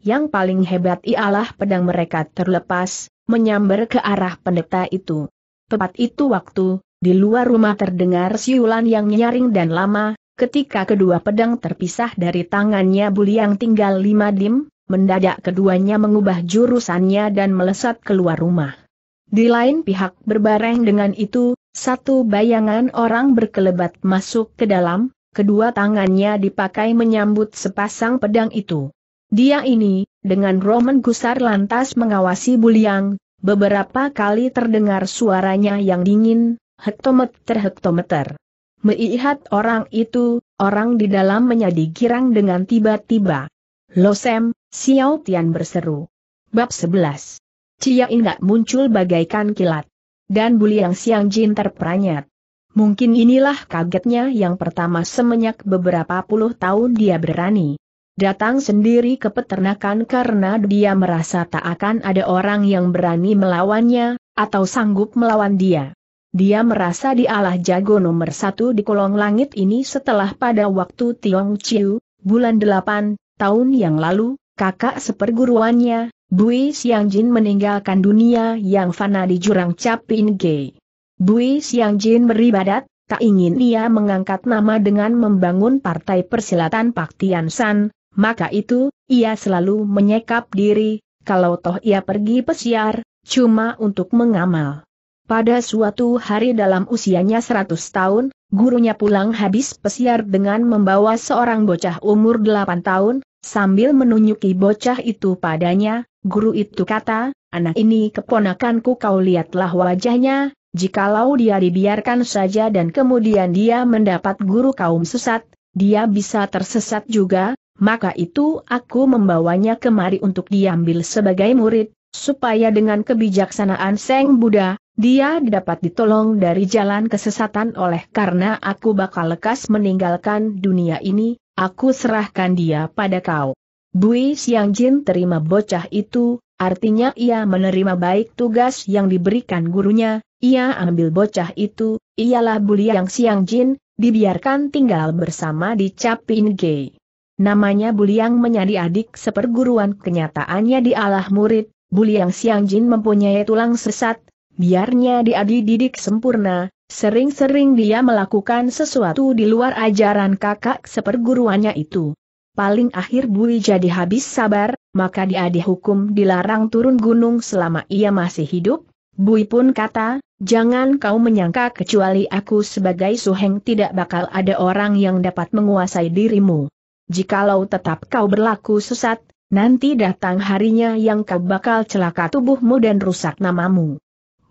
Yang paling hebat ialah pedang mereka terlepas, menyambar ke arah pendeta itu. Tepat itu waktu, di luar rumah terdengar siulan yang nyaring dan lama, ketika kedua pedang terpisah dari tangannya buli yang tinggal lima dim, mendadak keduanya mengubah jurusannya dan melesat keluar rumah. Di lain pihak berbareng dengan itu, satu bayangan orang berkelebat masuk ke dalam, kedua tangannya dipakai menyambut sepasang pedang itu. Dia ini, dengan Roman Gusar lantas mengawasi Buliang, beberapa kali terdengar suaranya yang dingin, hektometer-hektometer. Melihat orang itu, orang di dalam menjadi girang dengan tiba-tiba. Losem, Xiao Tian berseru. Bab 11. Cia Ingat muncul bagaikan kilat. Dan Buliang Siang Jin terperanyat. Mungkin inilah kagetnya yang pertama semenjak beberapa puluh tahun dia berani datang sendiri ke peternakan karena dia merasa tak akan ada orang yang berani melawannya, atau sanggup melawan dia. Dia merasa dialah jago nomor satu di kolong langit ini setelah pada waktu Tiong Chiu, bulan delapan, tahun yang lalu, kakak seperguruannya, Bui Jin meninggalkan dunia yang fana di jurang Capin Ge. Bui Jin beribadat, tak ingin ia mengangkat nama dengan membangun partai persilatan Pak Tian San, maka itu, ia selalu menyekap diri, kalau toh ia pergi pesiar, cuma untuk mengamal. Pada suatu hari dalam usianya 100 tahun, gurunya pulang habis pesiar dengan membawa seorang bocah umur 8 tahun, sambil menunjuki bocah itu padanya, guru itu kata, anak ini keponakanku kau lihatlah wajahnya, jikalau dia dibiarkan saja dan kemudian dia mendapat guru kaum sesat, dia bisa tersesat juga, maka itu aku membawanya kemari untuk diambil sebagai murid, supaya dengan kebijaksanaan Seng Buddha, dia dapat ditolong dari jalan kesesatan oleh karena aku bakal lekas meninggalkan dunia ini, aku serahkan dia pada kau. Bui Siang Jin terima bocah itu, artinya ia menerima baik tugas yang diberikan gurunya, ia ambil bocah itu, ialah Buli Yang Siang Jin, dibiarkan tinggal bersama di Capin Gay. Namanya Buliang menjadi adik seperguruan kenyataannya dialah murid, Buliang Siang Jin mempunyai tulang sesat, biarnya dia didik sempurna, sering-sering dia melakukan sesuatu di luar ajaran kakak seperguruannya itu. Paling akhir Bui jadi habis sabar, maka dia dihukum dilarang turun gunung selama ia masih hidup. Bui pun kata, Jangan kau menyangka kecuali aku sebagai suheng tidak bakal ada orang yang dapat menguasai dirimu jikalau tetap kau berlaku sesat, nanti datang harinya yang kau bakal celaka tubuhmu dan rusak namamu.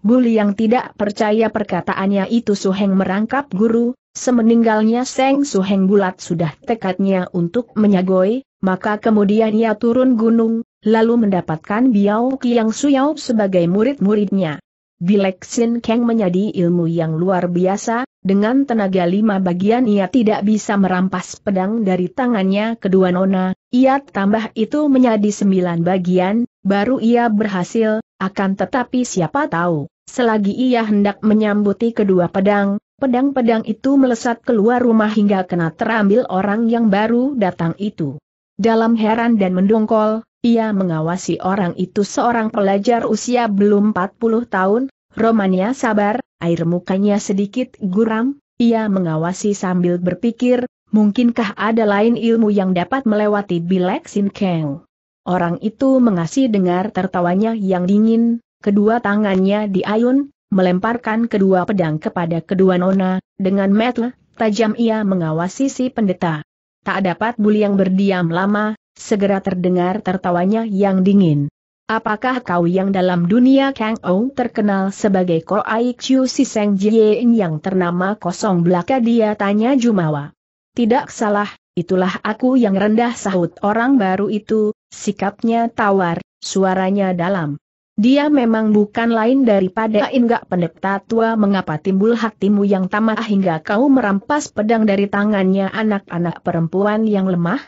Buli yang tidak percaya perkataannya itu Suheng merangkap guru, semeninggalnya Seng Suheng bulat sudah tekadnya untuk menyagoi, maka kemudian ia turun gunung, lalu mendapatkan Biao Kiang Suyao sebagai murid-muridnya. Bilek Sin Kang menjadi ilmu yang luar biasa, dengan tenaga lima bagian ia tidak bisa merampas pedang dari tangannya kedua nona, ia tambah itu menjadi sembilan bagian, baru ia berhasil, akan tetapi siapa tahu, selagi ia hendak menyambuti kedua pedang, pedang-pedang itu melesat keluar rumah hingga kena terambil orang yang baru datang itu. Dalam heran dan mendongkol, ia mengawasi orang itu seorang pelajar usia belum 40 tahun, Romania sabar, air mukanya sedikit guram, ia mengawasi sambil berpikir, mungkinkah ada lain ilmu yang dapat melewati Bilek Sin Kang. Orang itu mengasih dengar tertawanya yang dingin, kedua tangannya diayun, melemparkan kedua pedang kepada kedua nona, dengan metel, tajam ia mengawasi si pendeta. Tak dapat Buli yang berdiam lama, segera terdengar tertawanya yang dingin. Apakah kau yang dalam dunia Kang Ou terkenal sebagai Koai Chiu Si Seng Jiein yang ternama kosong belaka dia tanya Jumawa. Tidak salah, itulah aku yang rendah sahut orang baru itu, sikapnya tawar, suaranya dalam. Dia memang bukan lain daripada Inggak pendeta tua mengapa timbul hatimu yang tamah hingga kau merampas pedang dari tangannya anak-anak perempuan yang lemah?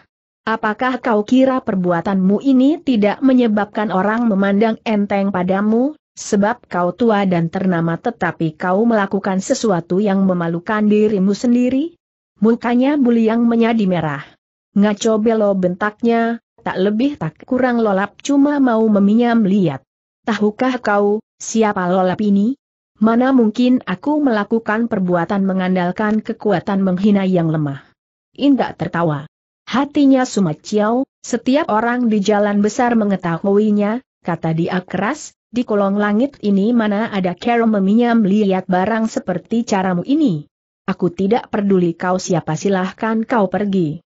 Apakah kau kira perbuatanmu ini tidak menyebabkan orang memandang enteng padamu, sebab kau tua dan ternama tetapi kau melakukan sesuatu yang memalukan dirimu sendiri? Mukanya Buliang menjadi merah. Ngaco belo bentaknya, tak lebih tak kurang lolap cuma mau meminjam lihat. Tahukah kau, siapa lolap ini? Mana mungkin aku melakukan perbuatan mengandalkan kekuatan menghina yang lemah? Indah tertawa. Hatinya sumat ciao, setiap orang di jalan besar mengetahuinya, kata dia keras, di kolong langit ini mana ada kera meminyam lihat barang seperti caramu ini. Aku tidak peduli kau siapa silahkan kau pergi.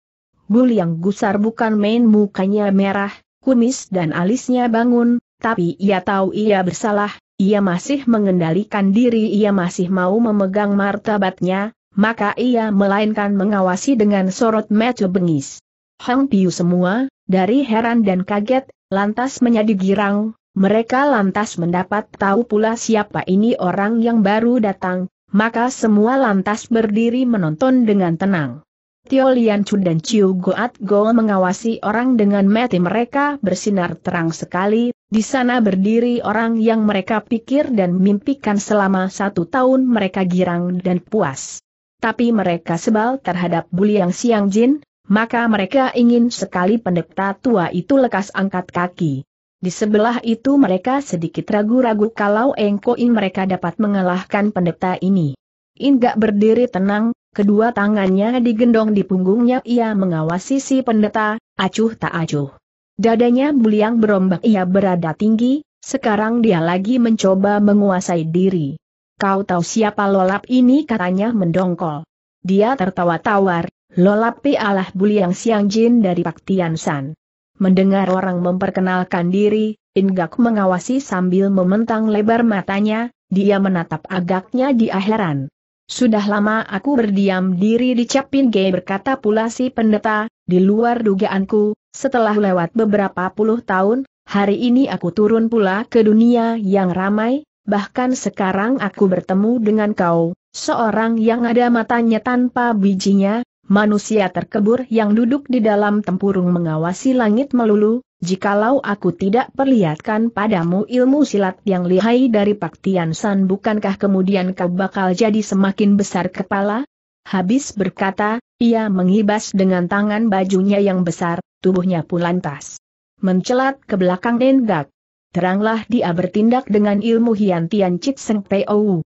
Bul yang gusar bukan main mukanya merah, kumis dan alisnya bangun, tapi ia tahu ia bersalah, ia masih mengendalikan diri ia masih mau memegang martabatnya, maka ia melainkan mengawasi dengan sorot mata bengis. Hang Piu semua, dari heran dan kaget, lantas menjadi girang, mereka lantas mendapat tahu pula siapa ini orang yang baru datang, maka semua lantas berdiri menonton dengan tenang. Tio Lian Chu dan Chiu Goat Go mengawasi orang dengan mati mereka bersinar terang sekali, di sana berdiri orang yang mereka pikir dan mimpikan selama satu tahun mereka girang dan puas tapi mereka sebal terhadap buli yang Siang Jin, maka mereka ingin sekali pendeta tua itu lekas angkat kaki. Di sebelah itu mereka sedikit ragu-ragu kalau Engkoin mereka dapat mengalahkan pendeta ini. Inggak berdiri tenang, kedua tangannya digendong di punggungnya ia mengawasi si pendeta, acuh tak acuh. Dadanya buliang berombak ia berada tinggi, sekarang dia lagi mencoba menguasai diri. Kau tahu siapa lolap ini katanya mendongkol. Dia tertawa tawar, lolap pialah yang siang jin dari Pak Tian San. Mendengar orang memperkenalkan diri, Ingak mengawasi sambil mementang lebar matanya, dia menatap agaknya di akhiran. Sudah lama aku berdiam diri di Capin gay berkata pula si pendeta, di luar dugaanku, setelah lewat beberapa puluh tahun, hari ini aku turun pula ke dunia yang ramai, bahkan sekarang aku bertemu dengan kau, seorang yang ada matanya tanpa bijinya, manusia terkebur yang duduk di dalam tempurung mengawasi langit melulu, jikalau aku tidak perlihatkan padamu ilmu silat yang lihai dari Paktian San bukankah kemudian kau bakal jadi semakin besar kepala? Habis berkata, ia mengibas dengan tangan bajunya yang besar, tubuhnya pun lantas mencelat ke belakang Dengak teranglah dia bertindak dengan ilmu Hian Tian Chit Seng Peu.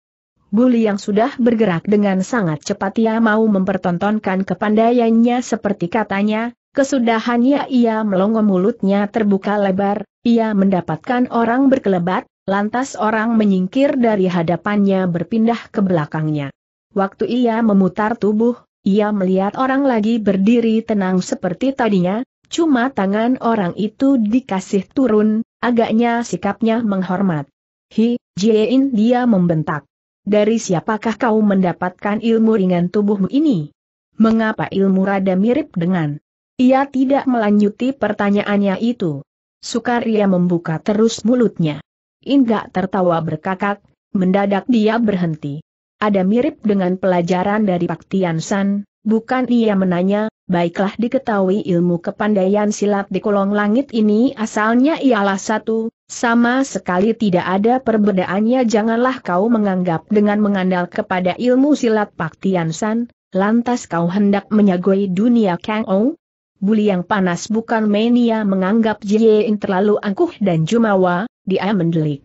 Buli yang sudah bergerak dengan sangat cepat ia mau mempertontonkan kepandaiannya seperti katanya, kesudahannya ia melongo mulutnya terbuka lebar, ia mendapatkan orang berkelebat, lantas orang menyingkir dari hadapannya berpindah ke belakangnya. Waktu ia memutar tubuh, ia melihat orang lagi berdiri tenang seperti tadinya, Cuma tangan orang itu dikasih turun, agaknya sikapnya menghormat. Hi, Jiein dia membentak. Dari siapakah kau mendapatkan ilmu ringan tubuhmu ini? Mengapa ilmu rada mirip dengan? Ia tidak melanjuti pertanyaannya itu. Sukaria membuka terus mulutnya. Inga tertawa berkakak, mendadak dia berhenti. Ada mirip dengan pelajaran dari Pak Tian San, bukan ia menanya, baiklah diketahui ilmu kepandaian silat di kolong langit ini asalnya ialah satu, sama sekali tidak ada perbedaannya janganlah kau menganggap dengan mengandal kepada ilmu silat Paktian San, lantas kau hendak menyagoi dunia Kang Ong? Buli yang panas bukan mania menganggap Jiein terlalu angkuh dan jumawa, dia mendelik.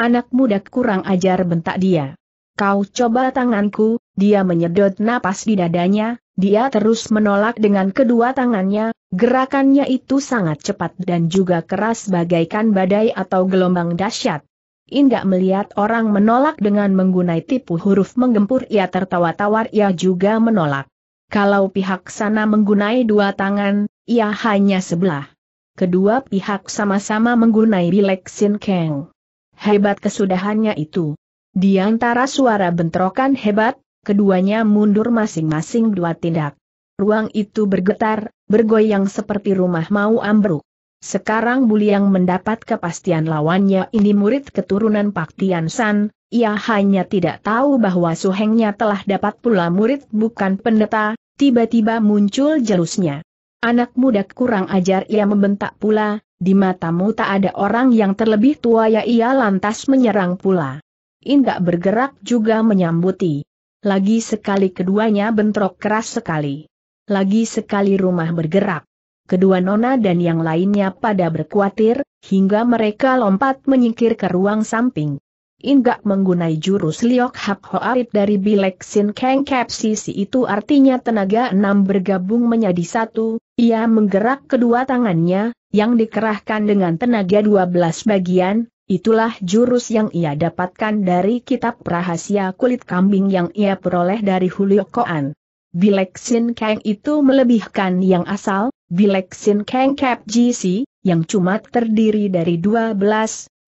Anak muda kurang ajar bentak dia. Kau coba tanganku, dia menyedot napas di dadanya, dia terus menolak dengan kedua tangannya, gerakannya itu sangat cepat dan juga keras bagaikan badai atau gelombang dahsyat. Indah melihat orang menolak dengan menggunai tipu huruf menggempur ia tertawa tawar ia juga menolak. Kalau pihak sana menggunai dua tangan, ia hanya sebelah. Kedua pihak sama-sama menggunai bilek sin keng. Hebat kesudahannya itu. Di antara suara bentrokan hebat, keduanya mundur masing-masing dua tindak. Ruang itu bergetar, bergoyang seperti rumah mau ambruk. Sekarang Buliang mendapat kepastian lawannya ini murid keturunan Pak Tian San, ia hanya tidak tahu bahwa suhengnya telah dapat pula murid bukan pendeta, tiba-tiba muncul jelusnya. Anak muda kurang ajar ia membentak pula, di matamu tak ada orang yang terlebih tua ya ia lantas menyerang pula. Indak bergerak juga menyambuti. Lagi sekali keduanya bentrok keras sekali. Lagi sekali rumah bergerak. Kedua nona dan yang lainnya pada berkuatir, hingga mereka lompat menyingkir ke ruang samping. Indak menggunai jurus Liok Hap Hoarit dari Bilek Sin Kang Kapsisi itu artinya tenaga enam bergabung menjadi satu, ia menggerak kedua tangannya, yang dikerahkan dengan tenaga dua belas bagian, Itulah jurus yang ia dapatkan dari kitab rahasia kulit kambing yang ia peroleh dari Hulio Koan. Bilek Sin Kang itu melebihkan yang asal, Bilek Sin Kang Cap GC, yang cuma terdiri dari 12,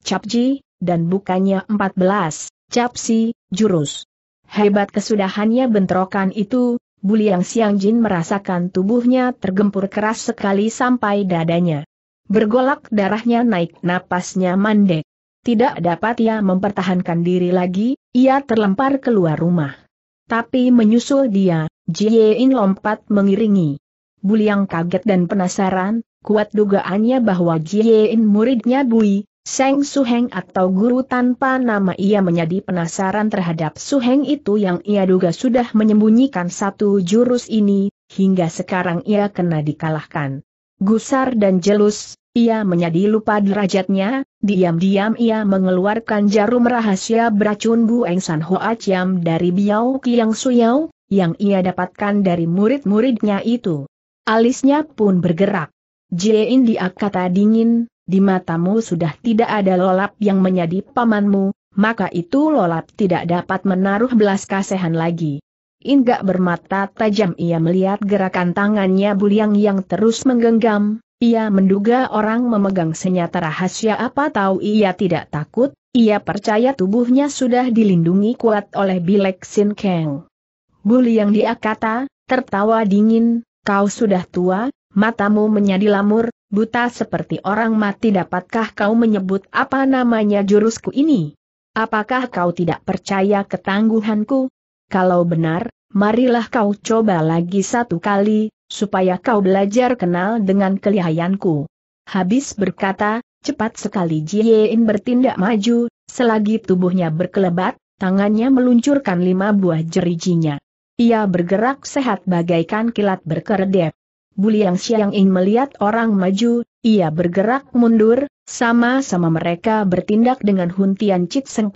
Cap G, dan bukannya 14, Cap C, jurus. Hebat kesudahannya bentrokan itu, Buliang Siang Jin merasakan tubuhnya tergempur keras sekali sampai dadanya. Bergolak darahnya naik napasnya mandek. Tidak dapat ia mempertahankan diri lagi, ia terlempar keluar rumah. Tapi menyusul dia, Jiein lompat mengiringi. Buliang kaget dan penasaran, kuat dugaannya bahwa Jiein muridnya Bui, Seng Suheng atau guru tanpa nama ia menjadi penasaran terhadap Suheng itu yang ia duga sudah menyembunyikan satu jurus ini, hingga sekarang ia kena dikalahkan. Gusar dan jelus, ia menjadi lupa derajatnya, diam-diam ia mengeluarkan jarum rahasia beracun Bueng San Ho Aciam dari Biao Kiang Suyao, yang ia dapatkan dari murid-muridnya itu. Alisnya pun bergerak. Jiein dia kata dingin, di matamu sudah tidak ada lolap yang menjadi pamanmu, maka itu lolap tidak dapat menaruh belas kasihan lagi. Inga bermata tajam ia melihat gerakan tangannya Buliang yang terus menggenggam, ia menduga orang memegang senjata rahasia apa tahu ia tidak takut, ia percaya tubuhnya sudah dilindungi kuat oleh Bilek Sin Kang. Bully yang dia kata, tertawa dingin, kau sudah tua, matamu menjadi lamur, buta seperti orang mati dapatkah kau menyebut apa namanya jurusku ini? Apakah kau tidak percaya ketangguhanku? Kalau benar, marilah kau coba lagi satu kali, supaya kau belajar kenal dengan kelihayanku. Habis berkata, cepat sekali Jiein bertindak maju, selagi tubuhnya berkelebat, tangannya meluncurkan lima buah jerijinya. Ia bergerak sehat bagaikan kilat berkeredep. Buliang In melihat orang maju, ia bergerak mundur, sama-sama mereka bertindak dengan huntian Cit Seng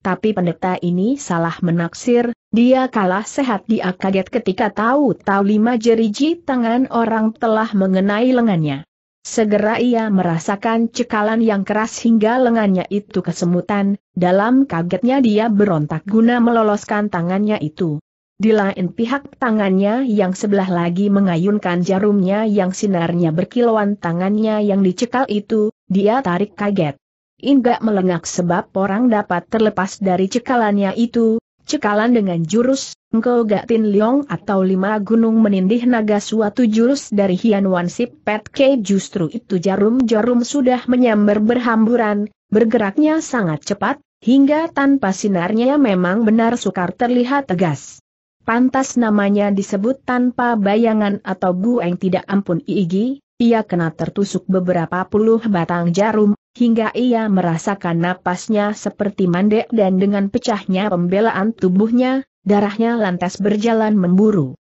tapi pendeta ini salah menaksir, dia kalah sehat dia kaget ketika tahu-tahu lima jeriji tangan orang telah mengenai lengannya. Segera ia merasakan cekalan yang keras hingga lengannya itu kesemutan, dalam kagetnya dia berontak guna meloloskan tangannya itu. Di lain pihak tangannya yang sebelah lagi mengayunkan jarumnya yang sinarnya berkilauan tangannya yang dicekal itu, dia tarik kaget. Inggak melengak sebab orang dapat terlepas dari cekalannya itu, cekalan dengan jurus, engkau gatin liong atau lima gunung menindih naga suatu jurus dari Hianwan Sip Pet K justru itu jarum-jarum sudah menyambar berhamburan, bergeraknya sangat cepat, hingga tanpa sinarnya memang benar sukar terlihat tegas. Pantas namanya disebut tanpa bayangan atau bueng tidak ampun Iigi, ia kena tertusuk beberapa puluh batang jarum, hingga ia merasakan napasnya seperti mandek dan dengan pecahnya pembelaan tubuhnya, darahnya lantas berjalan memburu.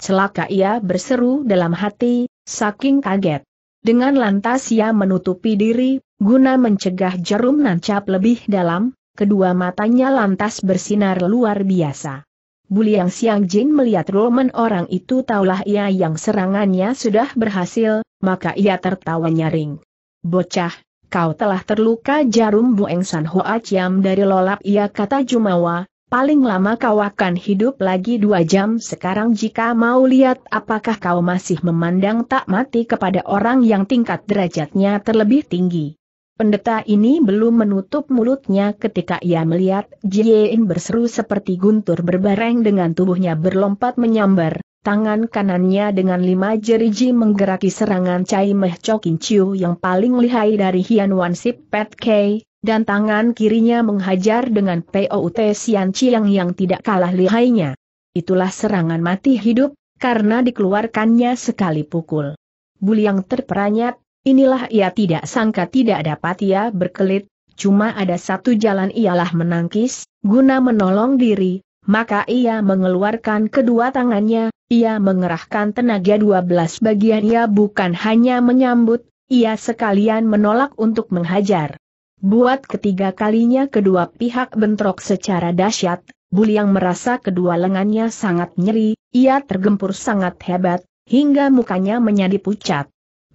Celaka ia berseru dalam hati, saking kaget. Dengan lantas ia menutupi diri, guna mencegah jarum nancap lebih dalam, kedua matanya lantas bersinar luar biasa. Buliang Siang Jin melihat Roman orang itu taulah ia yang serangannya sudah berhasil, maka ia tertawa nyaring. Bocah, kau telah terluka jarum Bueng San Hoa Chiam dari lolap ia kata Jumawa, paling lama kau akan hidup lagi dua jam sekarang jika mau lihat apakah kau masih memandang tak mati kepada orang yang tingkat derajatnya terlebih tinggi. Pendeta ini belum menutup mulutnya ketika ia melihat Jiein berseru seperti guntur berbareng dengan tubuhnya berlompat menyambar, Tangan kanannya dengan lima jeriji menggeraki serangan Cai Meh Chokin Chiu yang paling lihai dari Hian Wan Sip Pet Kei, dan tangan kirinya menghajar dengan POUT Sian Chiang yang tidak kalah lihainya. Itulah serangan mati hidup, karena dikeluarkannya sekali pukul. Buliang terperanyat, inilah ia tidak sangka tidak dapat ia berkelit, cuma ada satu jalan ialah menangkis, guna menolong diri, maka ia mengeluarkan kedua tangannya, ia mengerahkan tenaga 12 bagian ia bukan hanya menyambut, ia sekalian menolak untuk menghajar. Buat ketiga kalinya kedua pihak bentrok secara dahsyat, Buliang merasa kedua lengannya sangat nyeri, ia tergempur sangat hebat, hingga mukanya menjadi pucat.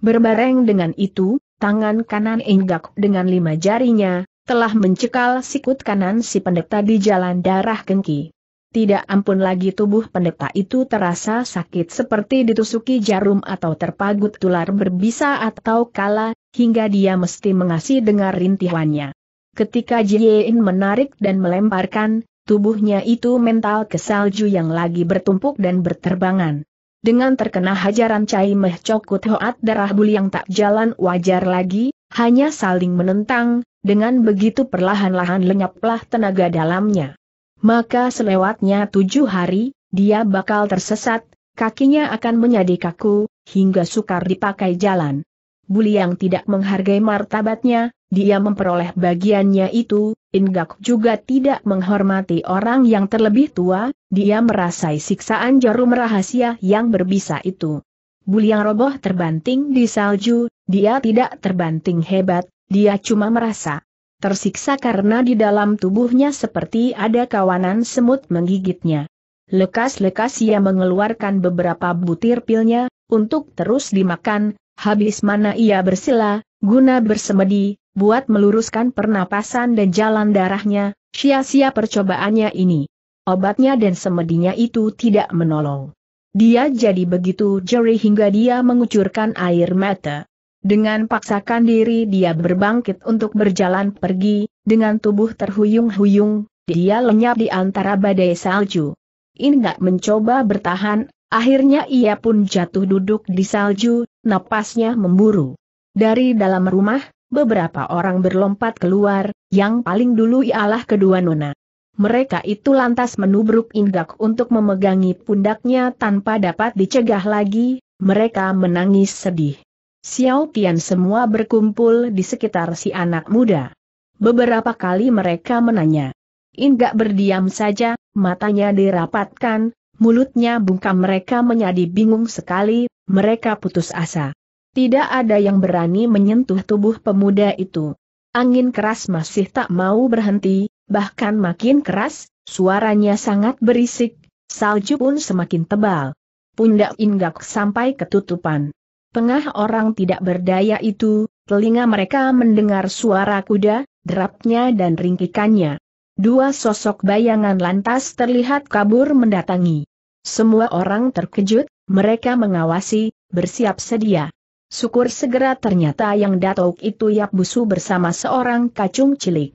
Berbareng dengan itu, tangan kanan Enggak dengan lima jarinya, telah mencekal sikut kanan si pendeta di jalan darah kengki. Tidak ampun lagi tubuh pendeta itu terasa sakit seperti ditusuki jarum atau terpagut tular berbisa atau kala, hingga dia mesti mengasih dengar rintihannya. Ketika Jiein menarik dan melemparkan, tubuhnya itu mental kesalju yang lagi bertumpuk dan berterbangan. Dengan terkena hajaran Cai Meh Cokut Hoat darah buli yang tak jalan wajar lagi, hanya saling menentang, dengan begitu perlahan-lahan lenyaplah tenaga dalamnya maka selewatnya tujuh hari, dia bakal tersesat, kakinya akan menjadi kaku, hingga sukar dipakai jalan. Buli yang tidak menghargai martabatnya, dia memperoleh bagiannya itu, Ingak juga tidak menghormati orang yang terlebih tua, dia merasai siksaan jarum rahasia yang berbisa itu. Buli yang roboh terbanting di salju, dia tidak terbanting hebat, dia cuma merasa tersiksa karena di dalam tubuhnya seperti ada kawanan semut menggigitnya. Lekas-lekas ia mengeluarkan beberapa butir pilnya, untuk terus dimakan, habis mana ia bersila, guna bersemedi, buat meluruskan pernapasan dan jalan darahnya, sia-sia percobaannya ini. Obatnya dan semedinya itu tidak menolong. Dia jadi begitu jeri hingga dia mengucurkan air mata. Dengan paksakan diri dia berbangkit untuk berjalan pergi, dengan tubuh terhuyung-huyung, dia lenyap di antara badai salju. Indah mencoba bertahan, akhirnya ia pun jatuh duduk di salju, napasnya memburu. Dari dalam rumah, beberapa orang berlompat keluar, yang paling dulu ialah kedua nona. Mereka itu lantas menubruk Indak untuk memegangi pundaknya tanpa dapat dicegah lagi, mereka menangis sedih. Xiao Tian semua berkumpul di sekitar si anak muda. Beberapa kali mereka menanya. Inggak berdiam saja, matanya dirapatkan, mulutnya bungkam mereka menjadi bingung sekali, mereka putus asa. Tidak ada yang berani menyentuh tubuh pemuda itu. Angin keras masih tak mau berhenti, bahkan makin keras, suaranya sangat berisik, salju pun semakin tebal. Pundak Inggak sampai ketutupan. Setengah orang tidak berdaya itu, telinga mereka mendengar suara kuda, derapnya dan ringkikannya. Dua sosok bayangan lantas terlihat kabur mendatangi. Semua orang terkejut, mereka mengawasi, bersiap sedia. Syukur segera ternyata yang datuk itu Yap Busu bersama seorang kacung cilik.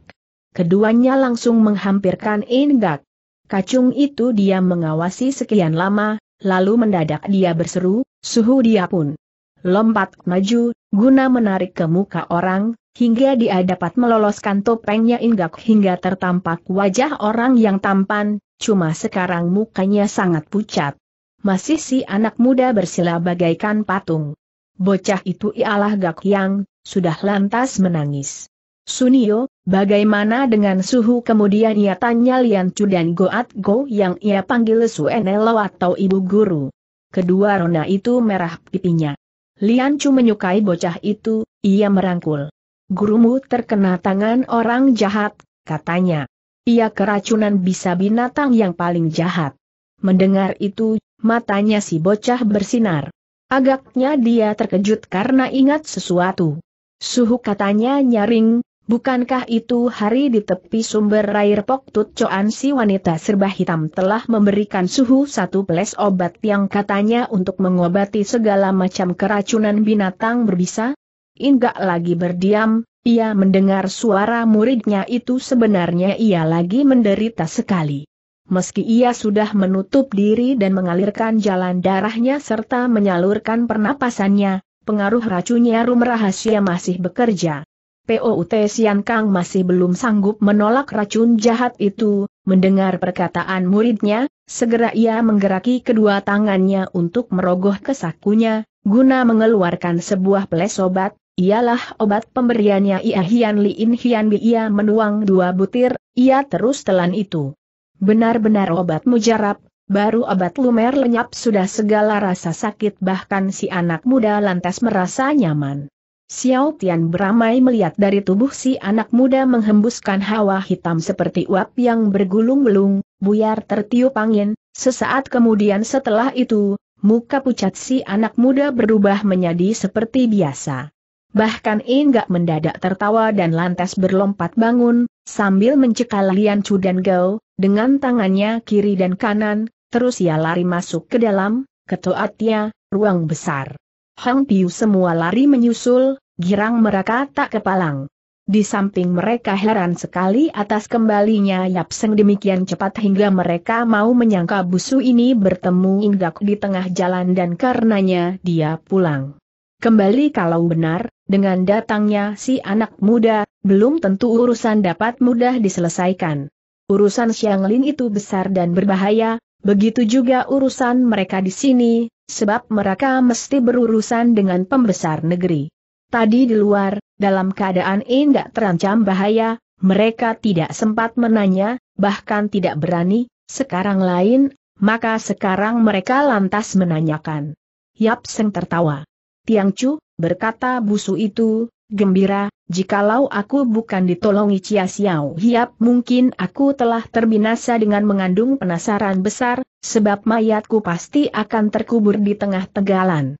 Keduanya langsung menghampirkan Ingak. Kacung itu dia mengawasi sekian lama, lalu mendadak dia berseru, suhu dia pun lompat maju, guna menarik ke muka orang, hingga dia dapat meloloskan topengnya hingga hingga tertampak wajah orang yang tampan, cuma sekarang mukanya sangat pucat. Masih si anak muda bersila bagaikan patung. Bocah itu ialah Gak Yang, sudah lantas menangis. Sunio, bagaimana dengan suhu kemudian ia tanya Lian Chu dan Goat Go yang ia panggil Suenelo atau ibu guru. Kedua rona itu merah pipinya. Lian Chu menyukai bocah itu, ia merangkul. Gurumu terkena tangan orang jahat, katanya. Ia keracunan bisa binatang yang paling jahat. Mendengar itu, matanya si bocah bersinar. Agaknya dia terkejut karena ingat sesuatu. Suhu katanya nyaring, Bukankah itu hari di tepi sumber air Pok Tut Coan si wanita serba hitam telah memberikan suhu satu peles obat yang katanya untuk mengobati segala macam keracunan binatang berbisa? Inggak lagi berdiam, ia mendengar suara muridnya itu sebenarnya ia lagi menderita sekali. Meski ia sudah menutup diri dan mengalirkan jalan darahnya serta menyalurkan pernapasannya, pengaruh racunnya rum rahasia masih bekerja. POUT Sian Kang masih belum sanggup menolak racun jahat itu, mendengar perkataan muridnya, segera ia menggeraki kedua tangannya untuk merogoh kesakunya, guna mengeluarkan sebuah peles obat, ialah obat pemberiannya Ia Hian Li In Hian Bi ia menuang dua butir, ia terus telan itu. Benar-benar obat mujarab, baru obat lumer lenyap sudah segala rasa sakit bahkan si anak muda lantas merasa nyaman. Xiao Tian beramai melihat dari tubuh si anak muda menghembuskan hawa hitam seperti uap yang bergulung-gulung, buyar tertiup angin, sesaat kemudian setelah itu, muka pucat si anak muda berubah menjadi seperti biasa. Bahkan enggak mendadak tertawa dan lantas berlompat bangun, sambil mencekal Lian Chu dan Gao, dengan tangannya kiri dan kanan, terus ia lari masuk ke dalam, ketoatnya, ruang besar. Hang Piu semua lari menyusul, girang mereka tak kepalang. Di samping mereka heran sekali atas kembalinya Yap Seng demikian cepat hingga mereka mau menyangka busu ini bertemu Inggak di tengah jalan dan karenanya dia pulang. Kembali kalau benar, dengan datangnya si anak muda, belum tentu urusan dapat mudah diselesaikan. Urusan Xiang Lin itu besar dan berbahaya, begitu juga urusan mereka di sini, sebab mereka mesti berurusan dengan pembesar negeri. Tadi di luar, dalam keadaan tidak terancam bahaya, mereka tidak sempat menanya, bahkan tidak berani, sekarang lain, maka sekarang mereka lantas menanyakan. Yap Seng tertawa. Tiang Chu, berkata busu itu, gembira, jikalau aku bukan ditolongi Cia Xiao Hiap mungkin aku telah terbinasa dengan mengandung penasaran besar, sebab mayatku pasti akan terkubur di tengah tegalan.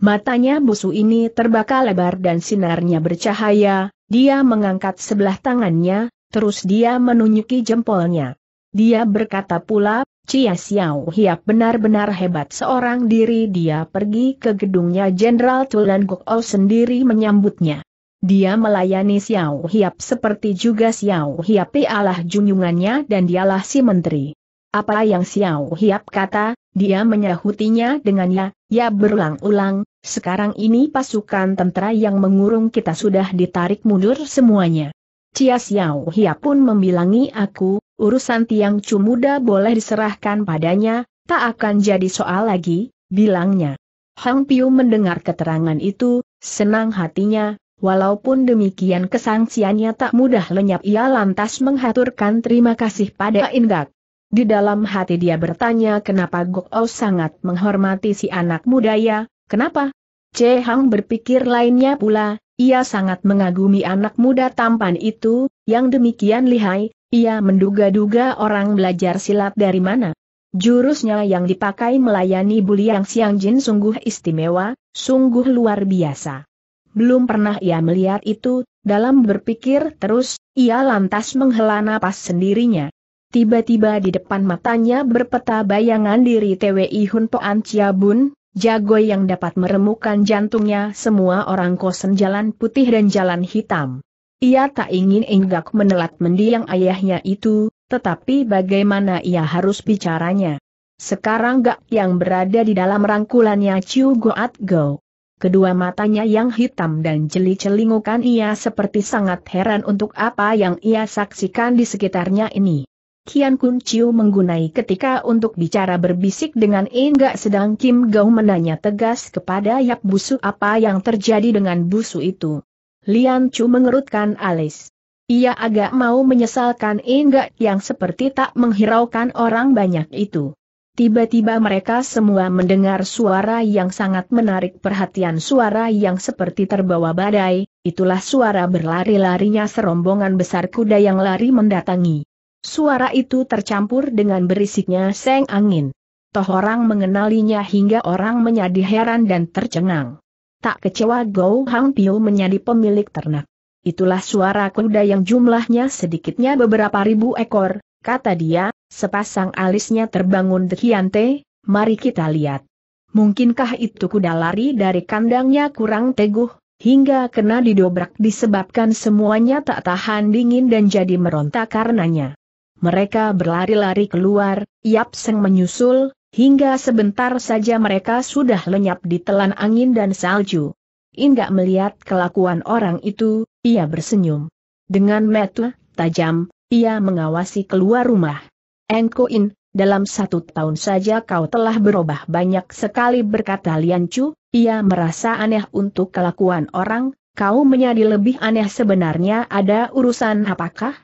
Matanya busu ini terbakar lebar dan sinarnya bercahaya, dia mengangkat sebelah tangannya, terus dia menunjuki jempolnya. Dia berkata pula, Cia Xiao Hiap benar-benar hebat seorang diri dia pergi ke gedungnya Jenderal Tulan Gokol sendiri menyambutnya. Dia melayani Xiao Hiap seperti juga Xiao Hiap ialah junjungannya dan dialah si menteri. Apa yang Xiao Hiap kata, dia menyahutinya dengan ya, ya berulang-ulang, sekarang ini pasukan tentara yang mengurung kita sudah ditarik mundur semuanya. Cia Xiao Hia pun membilangi aku, urusan Tiang Cu muda boleh diserahkan padanya, tak akan jadi soal lagi, bilangnya. Hang Piu mendengar keterangan itu, senang hatinya, walaupun demikian kesangsiannya tak mudah lenyap ia lantas menghaturkan terima kasih pada Ingak. Di dalam hati dia bertanya kenapa Gok sangat menghormati si anak muda ya, Kenapa? Che Hang berpikir lainnya pula, ia sangat mengagumi anak muda tampan itu, yang demikian lihai, ia menduga-duga orang belajar silat dari mana. Jurusnya yang dipakai melayani Buliang Jin sungguh istimewa, sungguh luar biasa. Belum pernah ia melihat itu, dalam berpikir terus, ia lantas menghela napas sendirinya. Tiba-tiba di depan matanya berpeta bayangan diri TWI Hun Poan Bun jago yang dapat meremukan jantungnya semua orang kosen jalan putih dan jalan hitam. Ia tak ingin Enggak menelat mendiang ayahnya itu, tetapi bagaimana ia harus bicaranya. Sekarang Gak yang berada di dalam rangkulannya Chiu Goat Go. Kedua matanya yang hitam dan jeli-celingukan ia seperti sangat heran untuk apa yang ia saksikan di sekitarnya ini. Kian Kun Chiu menggunai ketika untuk bicara berbisik dengan Inga sedang Kim Gao menanya tegas kepada Yap Busu apa yang terjadi dengan Busu itu. Lian Chu mengerutkan alis. Ia agak mau menyesalkan Inga yang seperti tak menghiraukan orang banyak itu. Tiba-tiba mereka semua mendengar suara yang sangat menarik perhatian suara yang seperti terbawa badai, itulah suara berlari-larinya serombongan besar kuda yang lari mendatangi. Suara itu tercampur dengan berisiknya seng angin. Toh orang mengenalinya hingga orang menjadi heran dan tercengang. Tak kecewa Gou Hang Piu menjadi pemilik ternak. Itulah suara kuda yang jumlahnya sedikitnya beberapa ribu ekor, kata dia, sepasang alisnya terbangun dekiante, mari kita lihat. Mungkinkah itu kuda lari dari kandangnya kurang teguh, hingga kena didobrak disebabkan semuanya tak tahan dingin dan jadi meronta karenanya. Mereka berlari-lari keluar, Yap Seng menyusul, hingga sebentar saja mereka sudah lenyap di telan angin dan salju. Inggak melihat kelakuan orang itu, ia bersenyum. Dengan metu, tajam, ia mengawasi keluar rumah. Engko In, dalam satu tahun saja kau telah berubah banyak sekali berkata Lian Chu, ia merasa aneh untuk kelakuan orang, kau menjadi lebih aneh sebenarnya ada urusan apakah?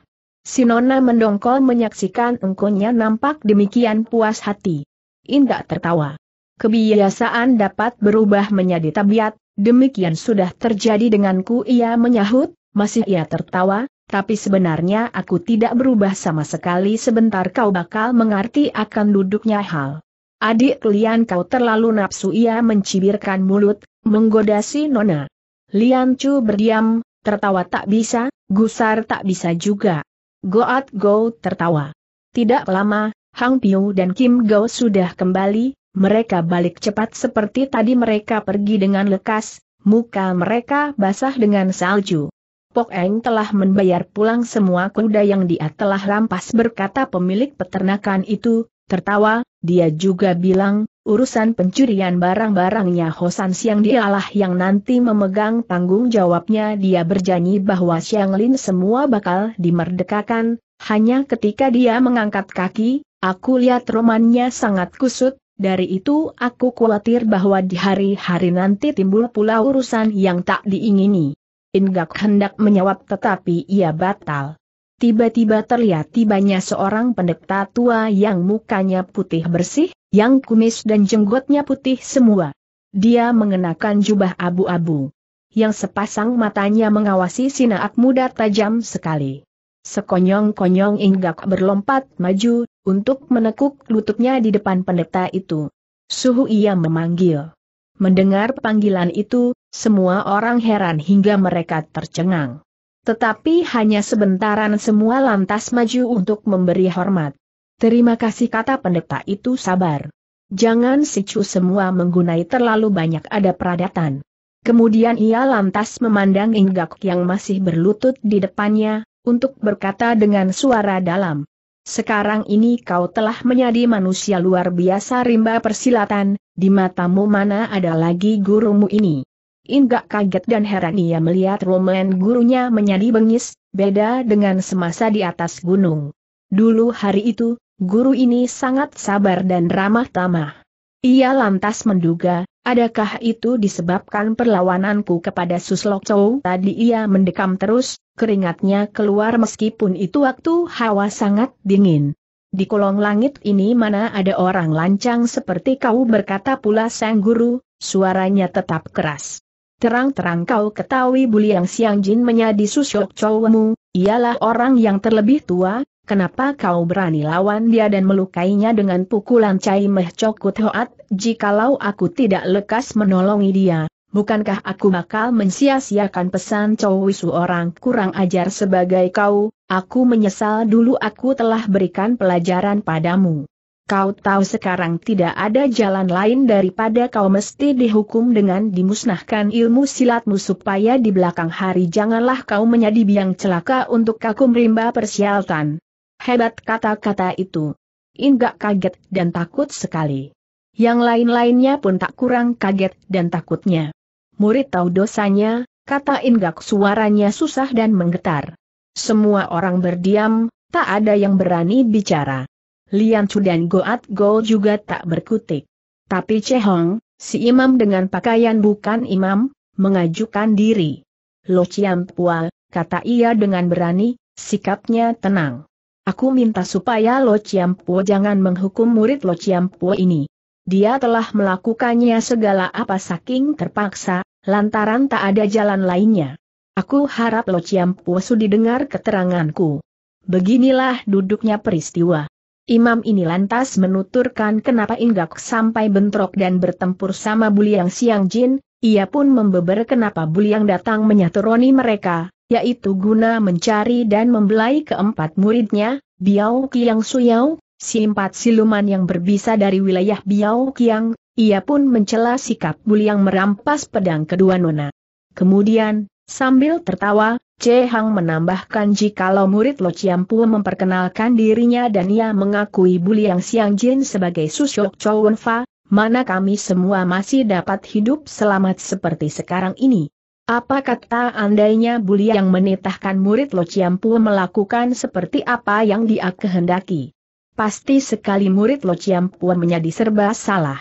Si Nona mendongkol menyaksikan engkonya nampak demikian puas hati. Indah tertawa. Kebiasaan dapat berubah menjadi tabiat, demikian sudah terjadi denganku ia menyahut, masih ia tertawa, tapi sebenarnya aku tidak berubah sama sekali sebentar kau bakal mengerti akan duduknya hal. Adik Lian kau terlalu nafsu ia mencibirkan mulut, menggoda si Nona. Lian Chu berdiam, tertawa tak bisa, gusar tak bisa juga. Goat Go tertawa. Tidak lama, Hang Piu dan Kim Go sudah kembali, mereka balik cepat seperti tadi mereka pergi dengan lekas, muka mereka basah dengan salju. Pok Eng telah membayar pulang semua kuda yang dia telah rampas berkata pemilik peternakan itu, tertawa, dia juga bilang, urusan pencurian barang-barangnya Hosan Siang dialah yang nanti memegang tanggung jawabnya dia berjanji bahwa Siang Lin semua bakal dimerdekakan, hanya ketika dia mengangkat kaki, aku lihat romannya sangat kusut, dari itu aku khawatir bahwa di hari-hari nanti timbul pula urusan yang tak diingini. Ingak hendak menjawab tetapi ia batal. Tiba-tiba terlihat tibanya seorang pendeta tua yang mukanya putih bersih, yang kumis dan jenggotnya putih semua. Dia mengenakan jubah abu-abu. Yang sepasang matanya mengawasi sinaat muda tajam sekali. Sekonyong-konyong Inggak berlompat maju, untuk menekuk lututnya di depan pendeta itu. Suhu ia memanggil. Mendengar panggilan itu, semua orang heran hingga mereka tercengang. Tetapi hanya sebentaran semua lantas maju untuk memberi hormat. Terima kasih kata pendeta itu sabar. Jangan Chu semua menggunai terlalu banyak ada peradatan. Kemudian ia lantas memandang Inggak yang masih berlutut di depannya, untuk berkata dengan suara dalam. Sekarang ini kau telah menjadi manusia luar biasa rimba persilatan, di matamu mana ada lagi gurumu ini. Inggak kaget dan heran ia melihat Roman gurunya menjadi bengis, beda dengan semasa di atas gunung. Dulu hari itu, guru ini sangat sabar dan ramah tamah. Ia lantas menduga, adakah itu disebabkan perlawananku kepada Suslok Chow tadi ia mendekam terus, keringatnya keluar meskipun itu waktu hawa sangat dingin. Di kolong langit ini mana ada orang lancang seperti kau berkata pula sang guru, suaranya tetap keras. Terang-terang kau ketahui Buliang Siang Jin menjadi susuk cowemu, ialah orang yang terlebih tua, kenapa kau berani lawan dia dan melukainya dengan pukulan Cai Meh Cokut Hoat, jikalau aku tidak lekas menolongi dia, bukankah aku bakal mensia-siakan pesan Cowisu orang kurang ajar sebagai kau, aku menyesal dulu aku telah berikan pelajaran padamu. Kau tahu sekarang tidak ada jalan lain daripada kau mesti dihukum dengan dimusnahkan ilmu silatmu supaya di belakang hari janganlah kau menjadi biang celaka untuk kakum rimba persialtan. Hebat kata-kata itu. Inggak kaget dan takut sekali. Yang lain-lainnya pun tak kurang kaget dan takutnya. Murid tahu dosanya, kata Inggak suaranya susah dan menggetar. Semua orang berdiam, tak ada yang berani bicara. Lian Chu dan Goat Go juga tak berkutik. Tapi Che Hong, si imam dengan pakaian bukan imam, mengajukan diri. Lo Chiam Pual, kata ia dengan berani, sikapnya tenang. Aku minta supaya Lo Chiam Pua jangan menghukum murid Lo Chiam Pua ini. Dia telah melakukannya segala apa saking terpaksa, lantaran tak ada jalan lainnya. Aku harap Lo Chiam Pua sudi dengar keteranganku. Beginilah duduknya peristiwa. Imam ini lantas menuturkan kenapa Inggak sampai bentrok dan bertempur sama Buliang Siang Jin, ia pun membeber kenapa Buliang datang menyaturoni mereka, yaitu guna mencari dan membelai keempat muridnya, Biao Kiang Suyao, si empat siluman yang berbisa dari wilayah Biao Kiang, ia pun mencela sikap Buliang merampas pedang kedua nona. Kemudian, sambil tertawa, Che Hang menambahkan jikalau murid Lo Chiampu memperkenalkan dirinya dan ia mengakui Bu Liang Xiang Jin sebagai Susyok Wen Fa, mana kami semua masih dapat hidup selamat seperti sekarang ini. Apa kata andainya Bu Liang menitahkan murid Lo Chiampu melakukan seperti apa yang dia kehendaki? Pasti sekali murid Lo Chiampu menjadi serba salah.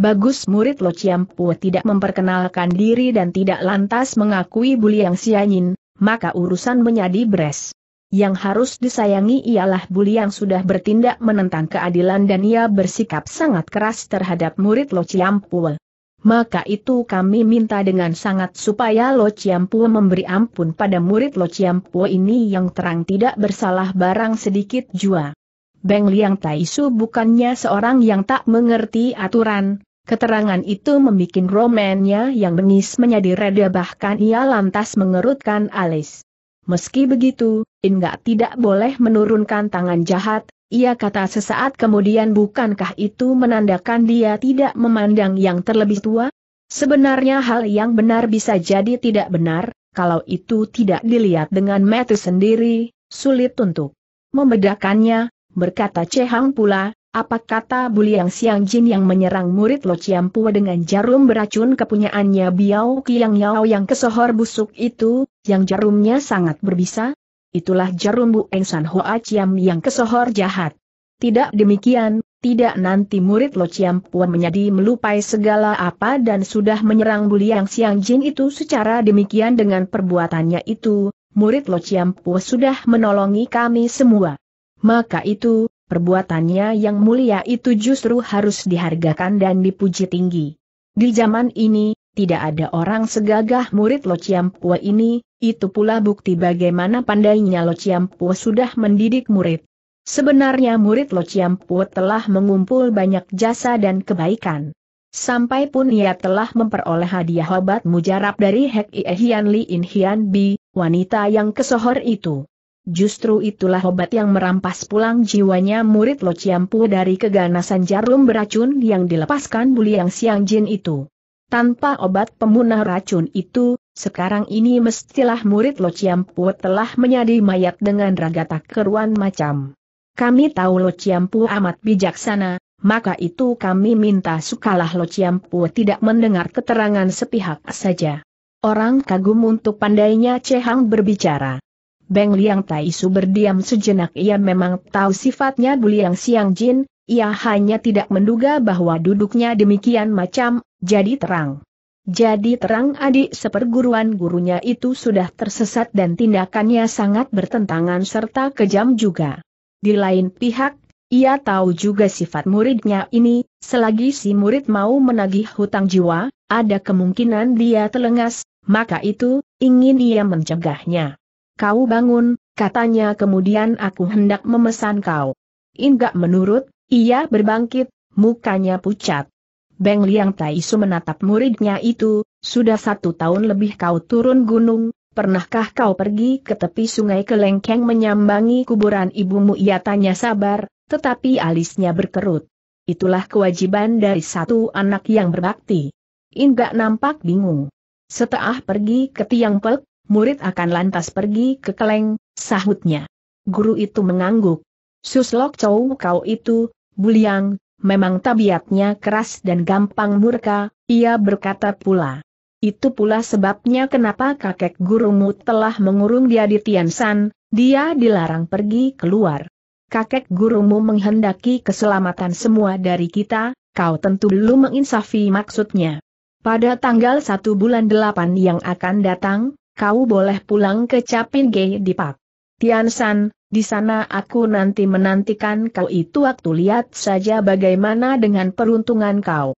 Bagus murid Lo Chiampu tidak memperkenalkan diri dan tidak lantas mengakui Bu Siang Jin maka urusan menjadi beres. Yang harus disayangi ialah Buli yang sudah bertindak menentang keadilan dan ia bersikap sangat keras terhadap murid Lo Ciampul. Maka itu kami minta dengan sangat supaya Lo Ciampu memberi ampun pada murid Lo Ciampu ini yang terang tidak bersalah barang sedikit jua. Beng Liang Taisu bukannya seorang yang tak mengerti aturan, Keterangan itu membuat romannya yang bengis menjadi reda bahkan ia lantas mengerutkan alis. Meski begitu, Inga tidak boleh menurunkan tangan jahat, ia kata sesaat kemudian bukankah itu menandakan dia tidak memandang yang terlebih tua? Sebenarnya hal yang benar bisa jadi tidak benar, kalau itu tidak dilihat dengan mata sendiri, sulit untuk membedakannya, berkata Cehang pula, apa kata Buliang Siang Jin yang menyerang murid Lo Chiampua dengan jarum beracun kepunyaannya Biao Kiang Yao yang kesohor busuk itu, yang jarumnya sangat berbisa? Itulah jarum Bu Eng San Hoa Chiam yang kesohor jahat. Tidak demikian, tidak nanti murid Lo Chiampua menjadi melupai segala apa dan sudah menyerang Buliang Siang Jin itu secara demikian dengan perbuatannya itu, murid Lo Chiampua sudah menolongi kami semua. Maka itu, perbuatannya yang mulia itu justru harus dihargakan dan dipuji tinggi. Di zaman ini, tidak ada orang segagah murid Lo Ciampua ini, itu pula bukti bagaimana pandainya Lo Ciampua sudah mendidik murid. Sebenarnya murid Lo Ciampua telah mengumpul banyak jasa dan kebaikan. Sampai pun ia telah memperoleh hadiah obat mujarab dari Hek Ie Hian Li In Hian Bi, wanita yang kesohor itu. Justru itulah obat yang merampas pulang jiwanya murid Lo Ciampu dari keganasan jarum beracun yang dilepaskan Buliang Siang Jin itu. Tanpa obat pemunah racun itu, sekarang ini mestilah murid Lo Ciampu telah menjadi mayat dengan raga tak keruan macam. Kami tahu Lo Ciampu amat bijaksana, maka itu kami minta sukalah Lo Ciampu tidak mendengar keterangan sepihak saja. Orang kagum untuk pandainya Cehang berbicara. Beng Liang Tai Su berdiam sejenak ia memang tahu sifatnya Buliang Siang Jin, ia hanya tidak menduga bahwa duduknya demikian macam, jadi terang. Jadi terang adik seperguruan gurunya itu sudah tersesat dan tindakannya sangat bertentangan serta kejam juga. Di lain pihak, ia tahu juga sifat muridnya ini, selagi si murid mau menagih hutang jiwa, ada kemungkinan dia telengas, maka itu, ingin ia mencegahnya kau bangun, katanya kemudian aku hendak memesan kau. Inggak menurut, ia berbangkit, mukanya pucat. Beng Liang Taisu menatap muridnya itu, sudah satu tahun lebih kau turun gunung, pernahkah kau pergi ke tepi sungai Kelengkeng menyambangi kuburan ibumu? Ia tanya sabar, tetapi alisnya berkerut. Itulah kewajiban dari satu anak yang berbakti. Inggak nampak bingung. Setelah pergi ke Tiang Pek, murid akan lantas pergi ke keleng, sahutnya. Guru itu mengangguk. Suslok Chow kau itu, buliang, memang tabiatnya keras dan gampang murka, ia berkata pula. Itu pula sebabnya kenapa kakek gurumu telah mengurung dia di Tiansan, dia dilarang pergi keluar. Kakek gurumu menghendaki keselamatan semua dari kita, kau tentu belum menginsafi maksudnya. Pada tanggal 1 bulan 8 yang akan datang, kau boleh pulang ke Capin Gay di Pak. Tian San, di sana aku nanti menantikan kau itu waktu lihat saja bagaimana dengan peruntungan kau.